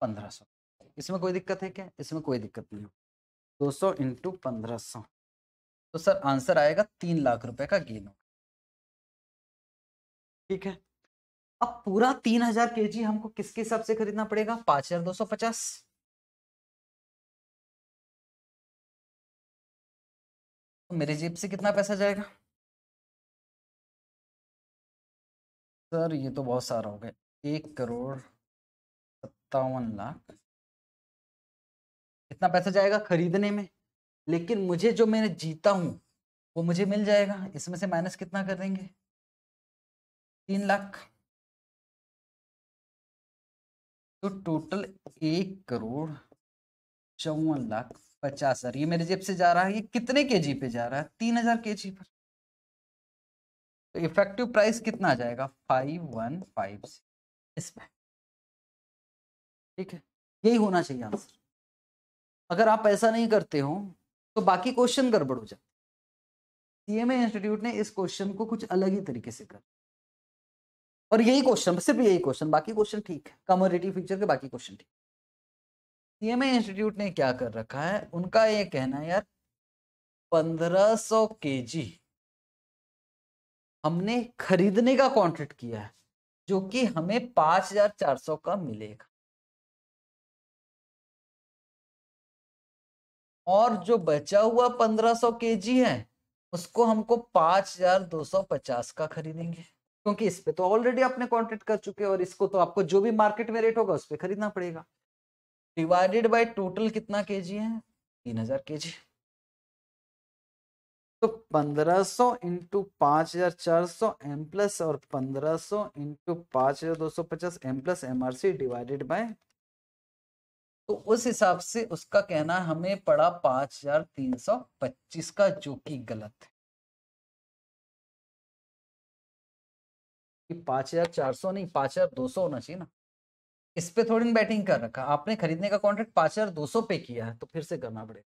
Speaker 2: पंद्रह सौ इसमें कोई दिक्कत है क्या इसमें कोई दिक्कत नहीं दो सौ इंटू पंद्रह सौ तो सर आंसर आएगा तीन लाख रुपए का गेन होगा ठीक है अब पूरा तीन हजार के जी हमको किसके हिसाब से खरीदना पड़ेगा पांच हजार दो सौ पचास
Speaker 1: तो मेरे जेब से कितना पैसा जाएगा सर ये तो बहुत सारा हो गया एक
Speaker 2: करोड़ सत्तावन लाख कितना पैसा जाएगा खरीदने में लेकिन मुझे जो मैंने जीता हूं वो मुझे मिल जाएगा इसमें से माइनस कितना कर देंगे तीन लाख तो टोटल एक करोड़ चौवन लाख पचास हजार ये मेरे जेब से जा रहा है ये कितने के जी पे जा रहा है तीन हजार के जी पर तो इफेक्टिव प्राइस कितना आ जाएगा फाइव वन फाइव इसमें ठीक है यही होना चाहिए आंसर अगर आप ऐसा नहीं करते हो तो बाकी क्वेश्चन गड़बड़ हो जाते सीएमए इंस्टीट्यूट ने इस क्वेश्चन को कुछ अलग ही तरीके से कर और यही क्वेश्चन सिर्फ यही क्वेश्चन बाकी क्वेश्चन ठीक है कमोडिटी फ्यूचर के बाकी क्वेश्चन ठीक सीएमए इंस्टीट्यूट ने क्या कर रखा है उनका ये कहना है यार पंद्रह सौ के हमने खरीदने का कॉन्ट्रैक्ट किया है जो कि हमें पांच हजार चार सौ का मिलेगा और जो बचा हुआ पंद्रह के जी है उसको हमको पांच हजार दो सौ पचास का खरीदेंगे क्योंकि इस पे तो ऑलरेडी आपने कॉन्ट्रेक्ट कर चुके और इसको तो आपको जो भी मार्केट में रेट होगा उस पर खरीदना पड़ेगा डिवाइडेड बाई टोटल कितना के जी है तीन हजार के जी तो पंद्रह सौ इंटू पांच हजार चार सौ एम प्लस और पंद्रह सौ इंटू पांच हजार दो सौ पचास M plus M R C divided by तो उस हिसाब से उसका कहना हमें पड़ा पांच हजार तीन सौ पच्चीस का जो कि गलत है पांच हजार चार सौ नहीं पांच हजार दो सौ होना चाहिए ना इस पे थोड़ी बैटिंग कर रखा आपने खरीदने का कॉन्ट्रैक्ट पांच हजार दो सौ पे किया है तो फिर से
Speaker 1: करना पड़ेगा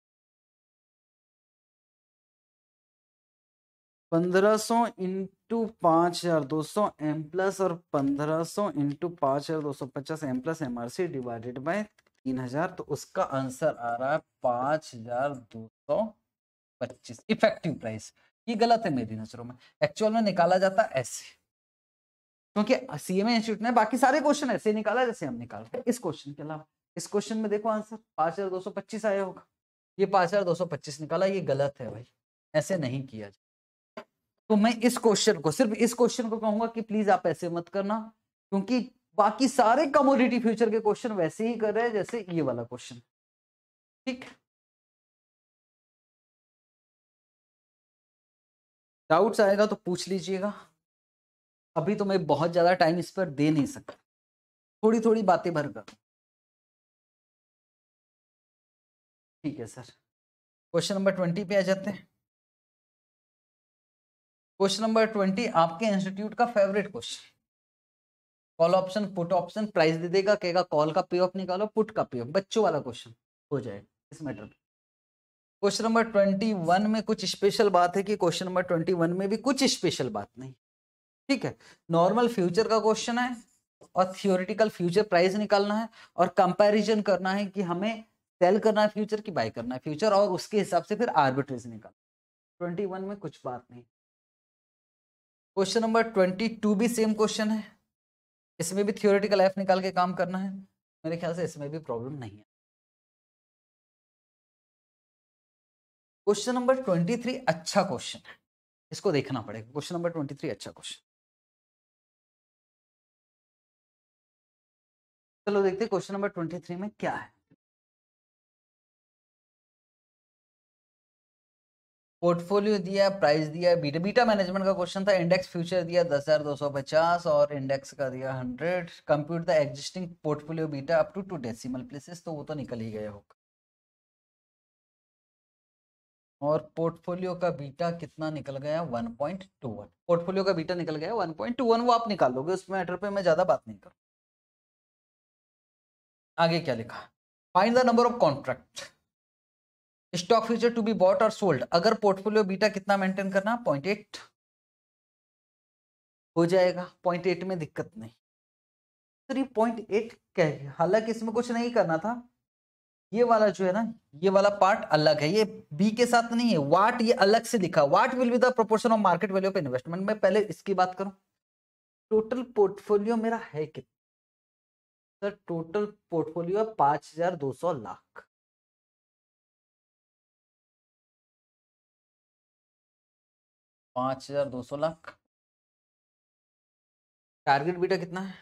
Speaker 1: पंद्रह
Speaker 2: सौ इंटू पांच हजार दो सौ एम प्लस और पंद्रह सौ इंटू पांच हजार दो सौ पचास M plus M R C divided by तीन हजार तो उसका आंसर आ रहा है पांच हजार दो सौ पच्चीस इफेक्टिव प्राइस ये गलत है मेरी नजरों में एक्चुअल में निकाला जाता ऐसे क्योंकि सीएमए इंस्टीट्यूट ने बाकी सारे क्वेश्चन ऐसे निकाला जैसे हम निकालते हैं इस क्वेश्चन के अलावा इस क्वेश्चन में देखो आंसर पांच हजार दो सौ पच्चीस आया होगा ये पांच हजार दो सौ पच्चीस निकाला ये गलत है भाई ऐसे नहीं किया जाए तो मैं इस क्वेश्चन को सिर्फ इस क्वेश्चन को कहूंगा कि प्लीज आप ऐसे मत करना क्योंकि बाकी सारे कमोडिटी फ्यूचर के क्वेश्चन वैसे ही कर रहे हैं जैसे ये वाला क्वेश्चन ठीक
Speaker 1: डाउट्स आएगा तो पूछ लीजिएगा अभी तो मैं बहुत ज़्यादा टाइम इस पर दे नहीं सकता थोड़ी थोड़ी बातें भर कर ठीक है
Speaker 2: सर क्वेश्चन नंबर ट्वेंटी पे आ जाते हैं क्वेश्चन नंबर ट्वेंटी आपके इंस्टीट्यूट का favourite question call option put option price दे देगा कहेगा कॉल का पे ऑफ निकालो पुट का पे ऑफ बच्चों वाला क्वेश्चन हो जाएगा इस मैटर पर क्वेश्चन नंबर ट्वेंटी वन में कुछ स्पेशल बात है कि क्वेश्चन नंबर ट्वेंटी वन में भी कुछ स्पेशल बात नहीं ठीक है नॉर्मल फ्यूचर का क्वेश्चन है और थियोरिटिकल फ्यूचर प्राइस निकालना है और कंपैरिजन करना है कि हमें सेल करना है फ्यूचर की बाय करना है फ्यूचर और उसके हिसाब से फिर आर्बिट्रेज निकालना ट्वेंटी वन में कुछ बात नहीं क्वेश्चन नंबर ट्वेंटी टू भी सेम क्वेश्चन है इसमें भी थियोरिटिकल एफ निकाल के काम करना है मेरे ख्याल से इसमें भी प्रॉब्लम नहीं है क्वेश्चन नंबर ट्वेंटी थ्री अच्छा क्वेश्चन है इसको देखना पड़ेगा
Speaker 1: क्वेश्चन नंबर ट्वेंटी थ्री अच्छा क्वेश्चन चलो देखते हैं क्वेश्चन नंबर ट्वेंटी थ्री में क्या है
Speaker 2: पोर्टफोलियो दिया प्राइस दिया बीटा बीटा मैनेजमेंट का क्वेश्चन था इंडेक्स फ्यूचर दिया दस हजार दो सौ पचास और इंडेक्स का दिया hundred compute the existing portfolio beta up to two decimal places तो वो तो निकल ही गया होगा और पोर्टफोलियो का बीटा कितना निकल गया one point two one portfolio का बीटा निकल गया वन पॉइंट टू वन वो आप निकाल लोगे उस मैटर पर मैं ज्यादा बात नहीं करूँ आगे क्या लिखा find the number of contract stock future to be bought और सोल्ड अगर पोर्टफोलियो बीटा कितना मेंटेन करना पॉइंट एट हो जाएगा पॉइंट एट में दिक्कत नहीं थ्री पॉइंट एट कह हालांकि इसमें कुछ नहीं करना था ये वाला जो है ना ये वाला पार्ट अलग है ये बी के साथ नहीं है वाट ये अलग से लिखा what will be the proportion of market value of investment मैं पहले इसकी बात करूं टोटल पोर्टफोलियो मेरा है कितना सर टोटल पोर्टफोलियो है पाँच हजार दो सौ लाख
Speaker 1: पाँच हजार दो सौ लाख टारगेट बीटा कितना है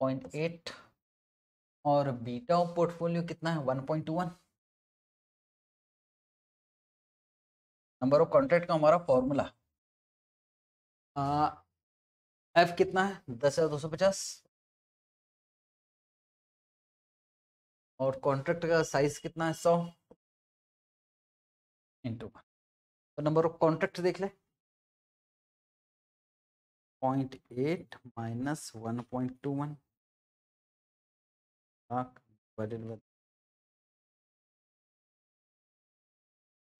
Speaker 1: पॉइंट एट और बीटा ऑफ पोर्टफोलियो कितना है one point two one number of contract का हमारा फॉर्मूला एफ कितना है दस हजार दो सौ पचास और कॉन्ट्रैक्ट का साइज कितना है सौ इंटू वन तो नंबर ऑफ कॉन्ट्रैक्ट देख ले point eight minus one point two one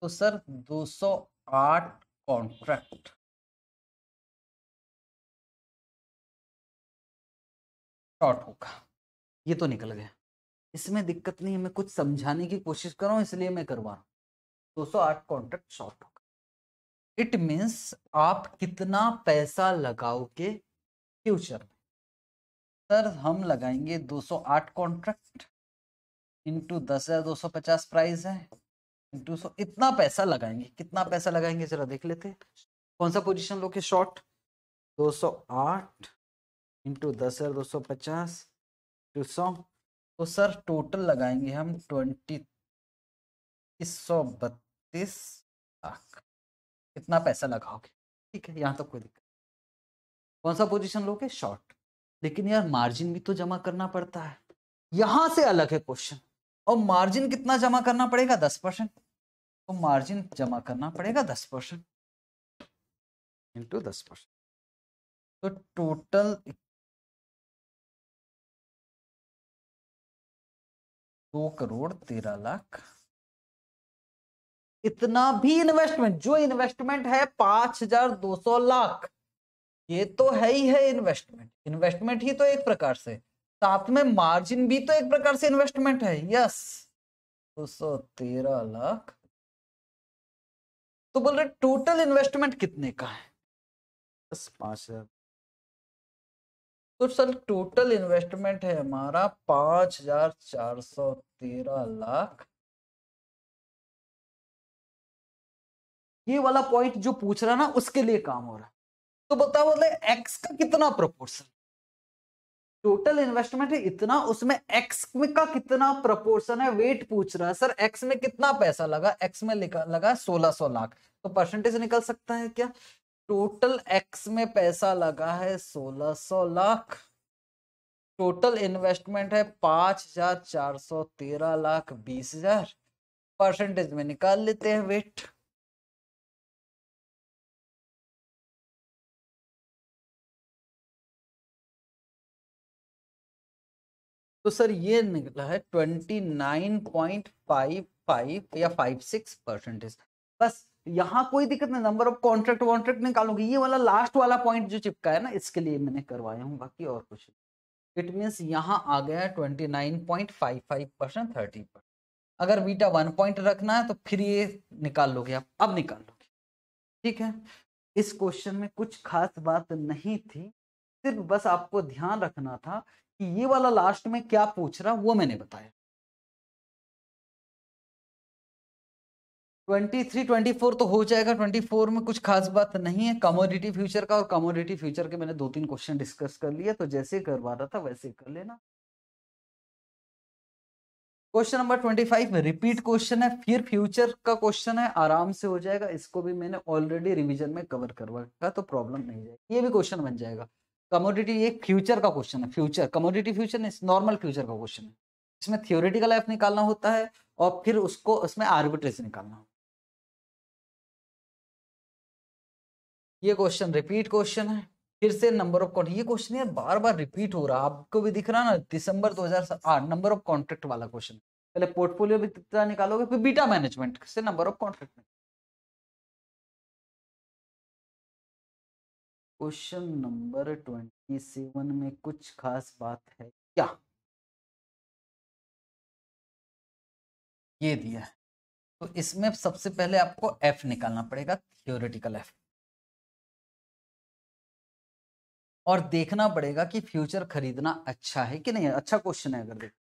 Speaker 1: तो सर 208 कॉन्ट्रैक्ट
Speaker 2: शॉर्ट होगा ये तो निकल गया इसमें दिक्कत नहीं है मैं कुछ समझाने की कोशिश कर रहा हूँ इसलिए मैं करवा रहा हूँ दो सौ आठ कॉन्ट्रैक्ट शॉर्ट होगा इट मीन्स आप कितना पैसा लगाओगे फ्यूचर में सर हम लगाएंगे 208 कॉन्ट्रैक्ट इंटू दस हजार दो सौ पचास प्राइस है इंटू सौ इतना पैसा लगाएंगे कितना पैसा लगाएंगे जरा देख लेते कौन सा पोजिशन लोगे शॉर्ट 208 सौ आठ इंटू दस हजार दो सौ पचास इंटू सौ तो सर टोटल लगाएंगे हम ट्वेंटी सौ बत्तीस लाख कितना पैसा लगाओगे ठीक है यहाँ तो कोई दिक्कत कौन सा पोजीशन लोगे शॉर्ट लेकिन यार मार्जिन भी तो जमा करना पड़ता है यहां से अलग है क्वेश्चन और मार्जिन कितना जमा करना पड़ेगा दस परसेंट तो मार्जिन जमा करना पड़ेगा दस परसेंट इंटू दस परसेंट तो टोटल
Speaker 1: दो करोड़ तेरह
Speaker 2: लाख इतना भी इन्वेस्टमेंट जो इन्वेस्टमेंट है पांच हजार दो सौ लाख ये तो है ही है इन्वेस्टमेंट इन्वेस्टमेंट ही तो एक प्रकार से साथ में मार्जिन भी तो एक प्रकार से इन्वेस्टमेंट है यस दो सौ तेरह लाख तो बोल रहे टोटल इन्वेस्टमेंट कितने का है पांच हजार तो सर टोटल इन्वेस्टमेंट है हमारा पांच हजार चार सौ तेरह लाख ये वाला पॉइंट जो पूछ रहा ना उसके लिए काम हो रहा है तो बताओ मतलब एक्स का कितना प्रोपोर्शन टोटल इन्वेस्टमेंट है इतना उसमें एक्स में का कितना प्रोपोर्शन है वेट पूछ रहा है सर एक्स में कितना पैसा लगा एक्स में लगा सोलह सौ लाख तो परसेंटेज निकल सकता है क्या टोटल एक्स में पैसा लगा है सोलह सौ लाख टोटल इन्वेस्टमेंट है पांच हजार चार सौ तेरह लाख बीस हजार परसेंटेज में निकाल लेते हैं वेट तो सर ये निकला है twenty nine point five five या फाइव सिक्स परसेंटेज बस यहां कोई दिक्कत नहीं नंबर ऑफ कॉन्ट्रैक्ट वॉन्ट्रैक्ट निकालूंगी ये वाला लास्ट वाला पॉइंट जो चिपका है ना इसके लिए मैंने करवाया हूँ बाकी और कुछ इट मीन्स यहाँ आ गया twenty nine point five five percent thirty percent अगर बीटा वन पॉइंट रखना है तो फिर ये निकाल लोगे आप अब निकाल लोगे ठीक है इस क्वेश्चन में कुछ खास बात नहीं थी सिर्फ बस आपको ध्यान रखना था कि ये वाला लास्ट में क्या पूछ रहा वो मैंने बताया ट्वेंटी थ्री ट्वेंटी फोर तो हो जाएगा ट्वेंटी फोर में कुछ खास बात नहीं है कमोडिटी फ्यूचर का और कमोडिटी फ्यूचर के मैंने दो तीन क्वेश्चन डिस्कस कर लिए तो जैसे करवा रहा था वैसे कर लेना क्वेश्चन नंबर ट्वेंटी फाइव में रिपीट क्वेश्चन है फिर फ्यूचर का क्वेश्चन है आराम से हो जाएगा इसको भी मैंने ऑलरेडी रिविजन में कवर करवा रखा तो प्रॉब्लम नहीं जाएगी ये भी क्वेश्चन बन जाएगा कमोडिटी ये फ्यूचर का क्वेश्चन है future commodity future normal future का क्वेश्चन है इसमें थियोरिटिकल लाइफ निकालना होता है और फिर उसको उसमें आर्बिट्रेज निकालना होता है ये क्वेश्चन रिपीट क्वेश्चन है फिर से नंबर ऑफ कॉन्ट्रैक्ट ये क्वेश्चन यार बार बार रिपीट हो रहा है आपको भी दिख रहा ना दिसंबर आठ नंबर ऑफ कॉन्ट्रैक्ट वाला क्वेश्चन पहले पोर्टफोलियो भी कितना निकालोगे फिर बीटा मैनेजमेंट से number of contract question number twenty seven में कुछ खास बात है क्या ये दिया तो इसमें सबसे पहले आपको एफ निकालना पड़ेगा थियोरिटिकल एफ और देखना पड़ेगा कि फ्यूचर खरीदना अच्छा है कि नहीं अच्छा क्वेश्चन है अगर देखो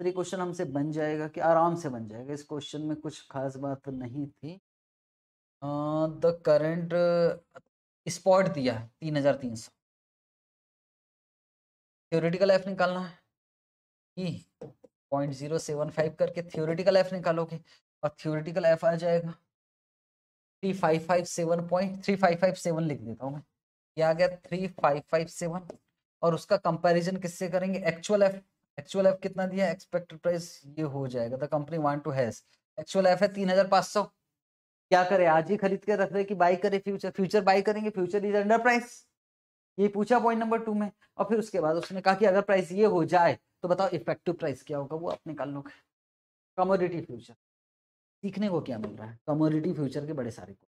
Speaker 2: तो ये क्वेश्चन हमसे बन जाएगा कि आराम से बन जाएगा इस क्वेश्चन में कुछ खास बात नहीं थी द करंट स्पॉट दिया है तीन हजार तीन सौ थ्योरिटिकल एफ निकालना है पॉइंट जीरो सेवन फाइव करके थ्योरिटिकल एफ निकालोगे और थ्योरिटिकल एफ आ जाएगा three five five seven point three five five seven लिख देता हूँ मैं ये आ गया थ्री फाइव फाइव सेवन और उसका कंपैरिजन किससे करेंगे एक्चुअल एफ एक्चुअल एफ कितना दिया एक्सपेक्टेड प्राइस ये हो जाएगा the company want to has actual F है तीन हजार पाँच सौ क्या करे आज ही खरीद के रख रहे कि बाई करे फ्यूचर फ्यूचर बाई करेंगे फ्यूचर इज अंडर प्राइस ये पूछा पॉइंट नंबर टू में और फिर उसके बाद उसने कहा कि अगर प्राइस ये हो जाए तो बताओ इफेक्टिव प्राइस क्या होगा वो आप निकाल लोगे कमोडिटी फ्यूचर सीखने को क्या मिल रहा है कमोडिटी फ्यूचर के बड़े सारे को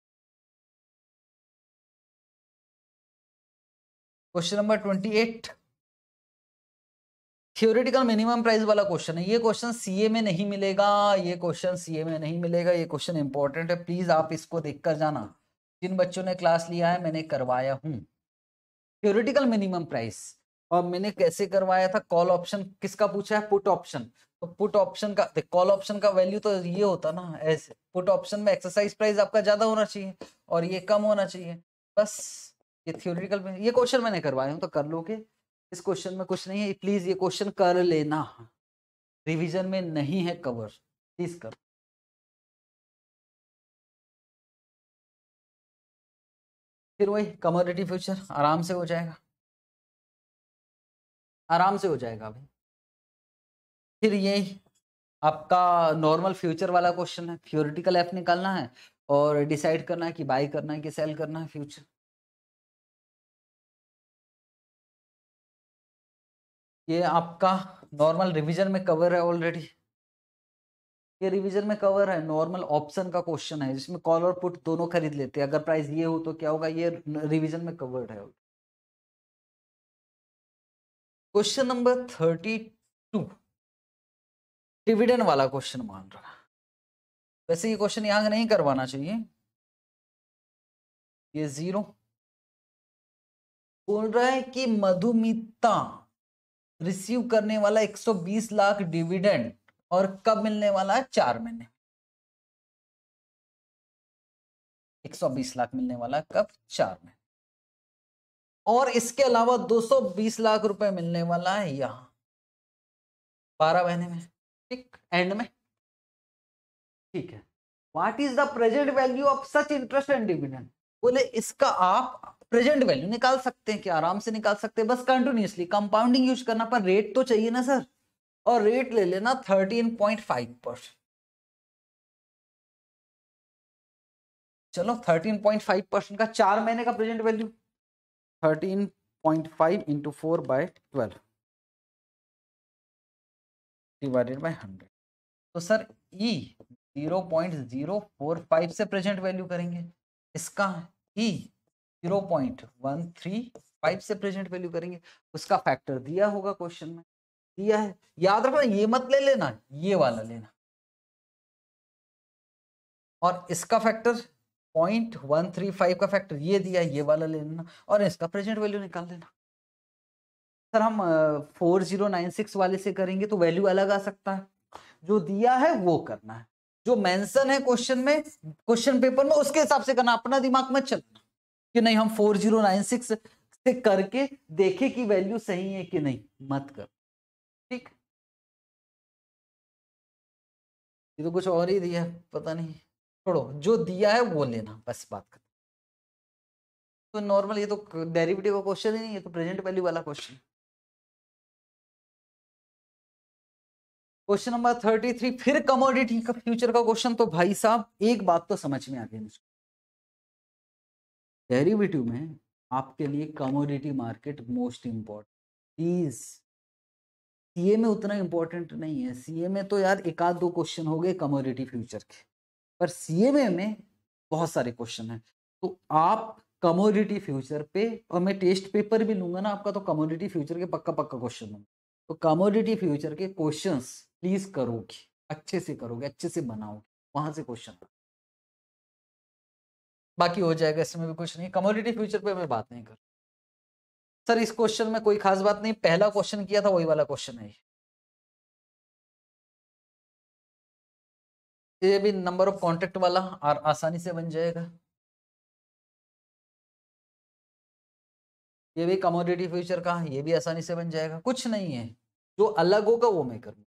Speaker 2: question number twenty eight theoretical minimum price वाला क्वेश्चन है ये क्वेश्चन सीए में नहीं मिलेगा ये क्वेश्चन सीए में नहीं मिलेगा ये क्वेश्चन इंपॉर्टेंट है प्लीज आप इसको देख कर जाना जिन बच्चों ने क्लास लिया है मैंने करवाया हूँ थियोरिटिकल मिनिमम प्राइस और मैंने कैसे करवाया था कॉल ऑप्शन किसका पूछा है पुट ऑप्शन तो पुट ऑप्शन का कॉल ऑप्शन का वैल्यू तो ये होता ना ऐसे पुट ऑप्शन में एक्सरसाइज प्राइस आपका ज्यादा होना चाहिए और ये कम होना चाहिए बस ये थियोरिटिकल में ये क्वेश्चन मैंने करवाया हूँ तो कर लोगे इस क्वेश्चन में कुछ नहीं है प्लीज ये क्वेश्चन कर लेना रिविजन में नहीं है कवर
Speaker 1: प्लीज कर फिर वही कमोडिटी फ्यूचर आराम से हो जाएगा
Speaker 2: आराम से हो जाएगा भाई फिर ये आपका नॉर्मल फ्यूचर वाला क्वेश्चन है थियोरिटिकल एफ निकालना है और डिसाइड करना है कि बाई करना है कि सेल करना है फ्यूचर ये आपका नॉर्मल रिवीजन में कवर है ऑलरेडी ये रिवीजन में कवर है नॉर्मल ऑप्शन का क्वेश्चन है जिसमें कॉल और पुट दोनों खरीद लेते हैं अगर प्राइस ये हो तो क्या होगा ये रिवीजन में कवर्ड है question number thirty two dividend वाला क्वेश्चन मान रहा वैसे ये क्वेश्चन यहां नहीं करवाना चाहिए ये जीरो बोल रहा है कि मधुमिता रिसीव करने वाला 120 लाख डिविडेंड और कब मिलने वाला है चार महीने 120 लाख मिलने वाला कब चार महीने और इसके अलावा 220 लाख रुपए मिलने वाला है यहां बारह महीने में ठीक एंड में ठीक है what is the present value of such interest and dividend बोले इसका आप प्रेजेंट वैल्यू निकाल सकते हैं कि आराम से निकाल सकते हैं बस कंटिन्यूसली कंपाउंडिंग यूज करना पर रेट तो चाहिए ना सर और रेट ले लेना थर्टीन पॉइंट फाइव परसेंट चलो थर्टीन पॉइंट फाइव परसेंट का चार महीने का present value thirteen point five into four by twelve divided by hundred तो sir e zero point zero four five से प्रेजेंट वैल्यू करेंगे इसका e e zero point one three five से प्रेजेंट वैल्यू करेंगे उसका फैक्टर दिया होगा क्वेश्चन में दिया है याद रखना ये मत ले लेना ये वाला लेना और इसका factor point one three five का फैक्टर ये दिया ये वाला ले लेना और इसका प्रेजेंट वैल्यू निकाल लेना सर हम फोर जीरो नाइन सिक्स वाले से करेंगे तो वैल्यू अलग आ सकता है जो दिया है वो करना है जो मेंशन है क्वेश्चन में क्वेश्चन पेपर में उसके हिसाब से करना अपना दिमाग मत चलना कि नहीं हम फोर जीरो नाइन सिक्स से करके देखे कि वैल्यू सही है कि नहीं मत कर ठीक ये तो कुछ और ही दिया पता नहीं छोड़ो जो दिया है वो लेना बस बात कर तो नॉर्मल ये तो डेरिवेटिव का क्वेश्चन ही नहीं ये तो प्रेजेंट वैल्यू वाला question question number thirty three फिर कमोडिटी का फ्यूचर का क्वेश्चन तो भाई साहब एक बात तो समझ में आ गई मुझको डेरिवेटिव में आपके लिए commodity market most important please CA में उतना इम्पोर्टेंट नहीं है सीए में तो यार एक आध दो क्वेश्चन हो गए कमोडिटी फ्यूचर के पर सीए में, में बहुत सारे क्वेश्चन हैं तो आप कमोडिटी फ्यूचर पे और मैं टेस्ट पेपर भी लूंगा ना आपका तो कमोडिटी फ्यूचर के पक्का पक्का क्वेश्चन होंगे तो कमोडिटी फ्यूचर के क्वेश्चंस प्लीज करोगे अच्छे से करोगे अच्छे से बनाओगे वहां से क्वेश्चन बाकी हो जाएगा इसमें भी कुछ नहीं कमोडिटी फ्यूचर पे मैं बात नहीं कर सर इस क्वेश्चन में कोई खास बात नहीं पहला क्वेश्चन किया था वही वाला क्वेश्चन है ये भी नंबर ऑफ कॉन्टेक्ट वाला और आसानी से बन जाएगा ये भी कमोडिटी फ्यूचर का ये भी आसानी से बन जाएगा कुछ नहीं है जो अलग होगा वो मैं करूँगा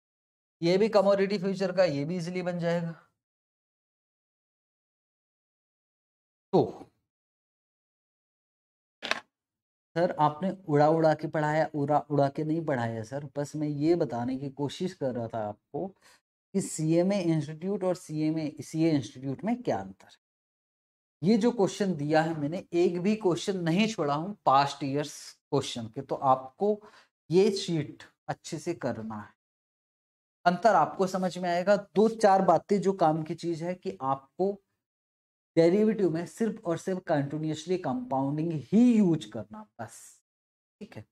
Speaker 2: ये भी कमोडिटी फ्यूचर का ये भी इजिली बन जाएगा तो सर आपने उड़ा उड़ा के पढ़ाया उड़ा उड़ा के नहीं पढ़ाया सर बस मैं ये बताने की कोशिश कर रहा था आपको कि सी एम ए इंस्टीट्यूट और C M A C A institute में क्या अंतर है ये जो क्वेश्चन दिया है मैंने एक भी क्वेश्चन नहीं छोड़ा हूँ पास्ट ईयर्स क्वेश्चन के तो आपको ये शीट अच्छे से करना है अंतर आपको समझ में आएगा दो चार बातें जो काम की चीज है कि आपको डेरिवेटिव में सिर्फ और सिर्फ कंटिन्यूसली कंपाउंडिंग ही यूज करना बस ठीक है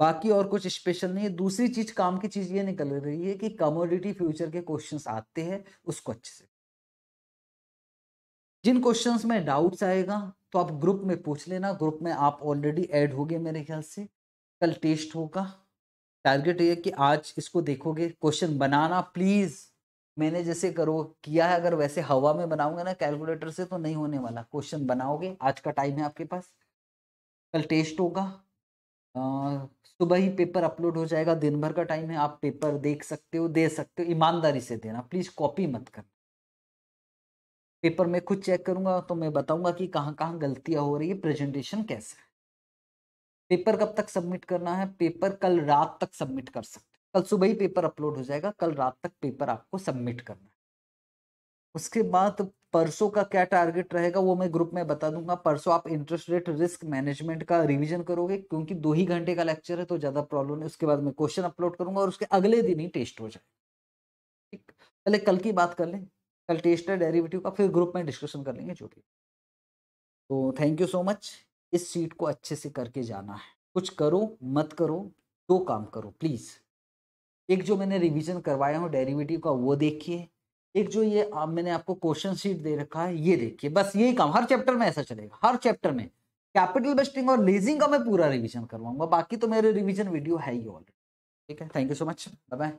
Speaker 2: बाकी और कुछ स्पेशल नहीं है दूसरी चीज काम की चीज ये निकल रही है कि कमोडिटी फ्यूचर के क्वेश्चन आते हैं उसको अच्छे से जिन क्वेश्चंस में डाउट्स आएगा तो आप ग्रुप में पूछ लेना ग्रुप में आप ऑलरेडी ऐड हो गए मेरे ख्याल से कल टेस्ट होगा टारगेट ये कि आज इसको देखोगे क्वेश्चन बनाना प्लीज़ मैंने जैसे करो किया है अगर वैसे हवा में बनाऊंगा ना कैलकुलेटर से तो नहीं होने वाला क्वेश्चन बनाओगे आज का टाइम है आपके पास कल टेस्ट होगा सुबह ही पेपर अपलोड हो जाएगा दिन भर का टाइम है आप पेपर देख सकते हो दे सकते हो ईमानदारी से देना प्लीज कॉपी मत कर पेपर में खुद चेक करूंगा तो मैं बताऊंगा कि कहाँ कहाँ गलतियां हो रही है प्रेजेंटेशन कैसे पेपर कब तक सबमिट करना है पेपर कल रात तक सबमिट कर सकते कल सुबह ही पेपर अपलोड हो जाएगा कल रात तक पेपर आपको सबमिट करना है उसके बाद परसों का क्या टारगेट रहेगा वो मैं ग्रुप में बता दूंगा परसों आप इंटरेस्ट रेट रिस्क मैनेजमेंट का रिवीजन करोगे क्योंकि दो ही घंटे का लेक्चर है तो ज़्यादा प्रॉब्लम है उसके बाद मैं क्वेश्चन अपलोड करूंगा और उसके अगले दिन ही टेस्ट हो जाएगा ठीक पहले कल की बात कर लें कल टेस्ट है डेरिवेटिव का फिर ग्रुप में डिस्कशन कर लेंगे जो भी तो थैंक यू सो मच इस सीट को अच्छे से करके जाना है कुछ करो मत करो दो काम करो प्लीज़ एक जो मैंने रिवीजन करवाया हूँ डेरिवेटिव का वो देखिए एक जो ये आप मैंने आपको क्वेश्चन शीट दे रखा है ये देखिए बस यही काम हर चैप्टर में ऐसा चलेगा हर चैप्टर में कैपिटल बेस्टिंग और लेजिंग का मैं पूरा रिवीजन करवाऊंगा बाकी तो मेरे रिवीजन वीडियो है ही ऑलरेडी ठीक है thank you so much bye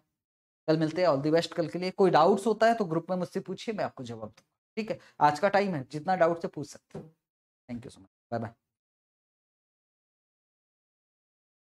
Speaker 2: कल मिलते हैं ऑल दी बेस्ट कल के लिए कोई डाउट्स होता है तो ग्रुप में मुझसे पूछिए मैं आपको जवाब दूंगा ठीक है आज का टाइम है जितना डाउट से पूछ सकते हो thank
Speaker 1: you so much bye bye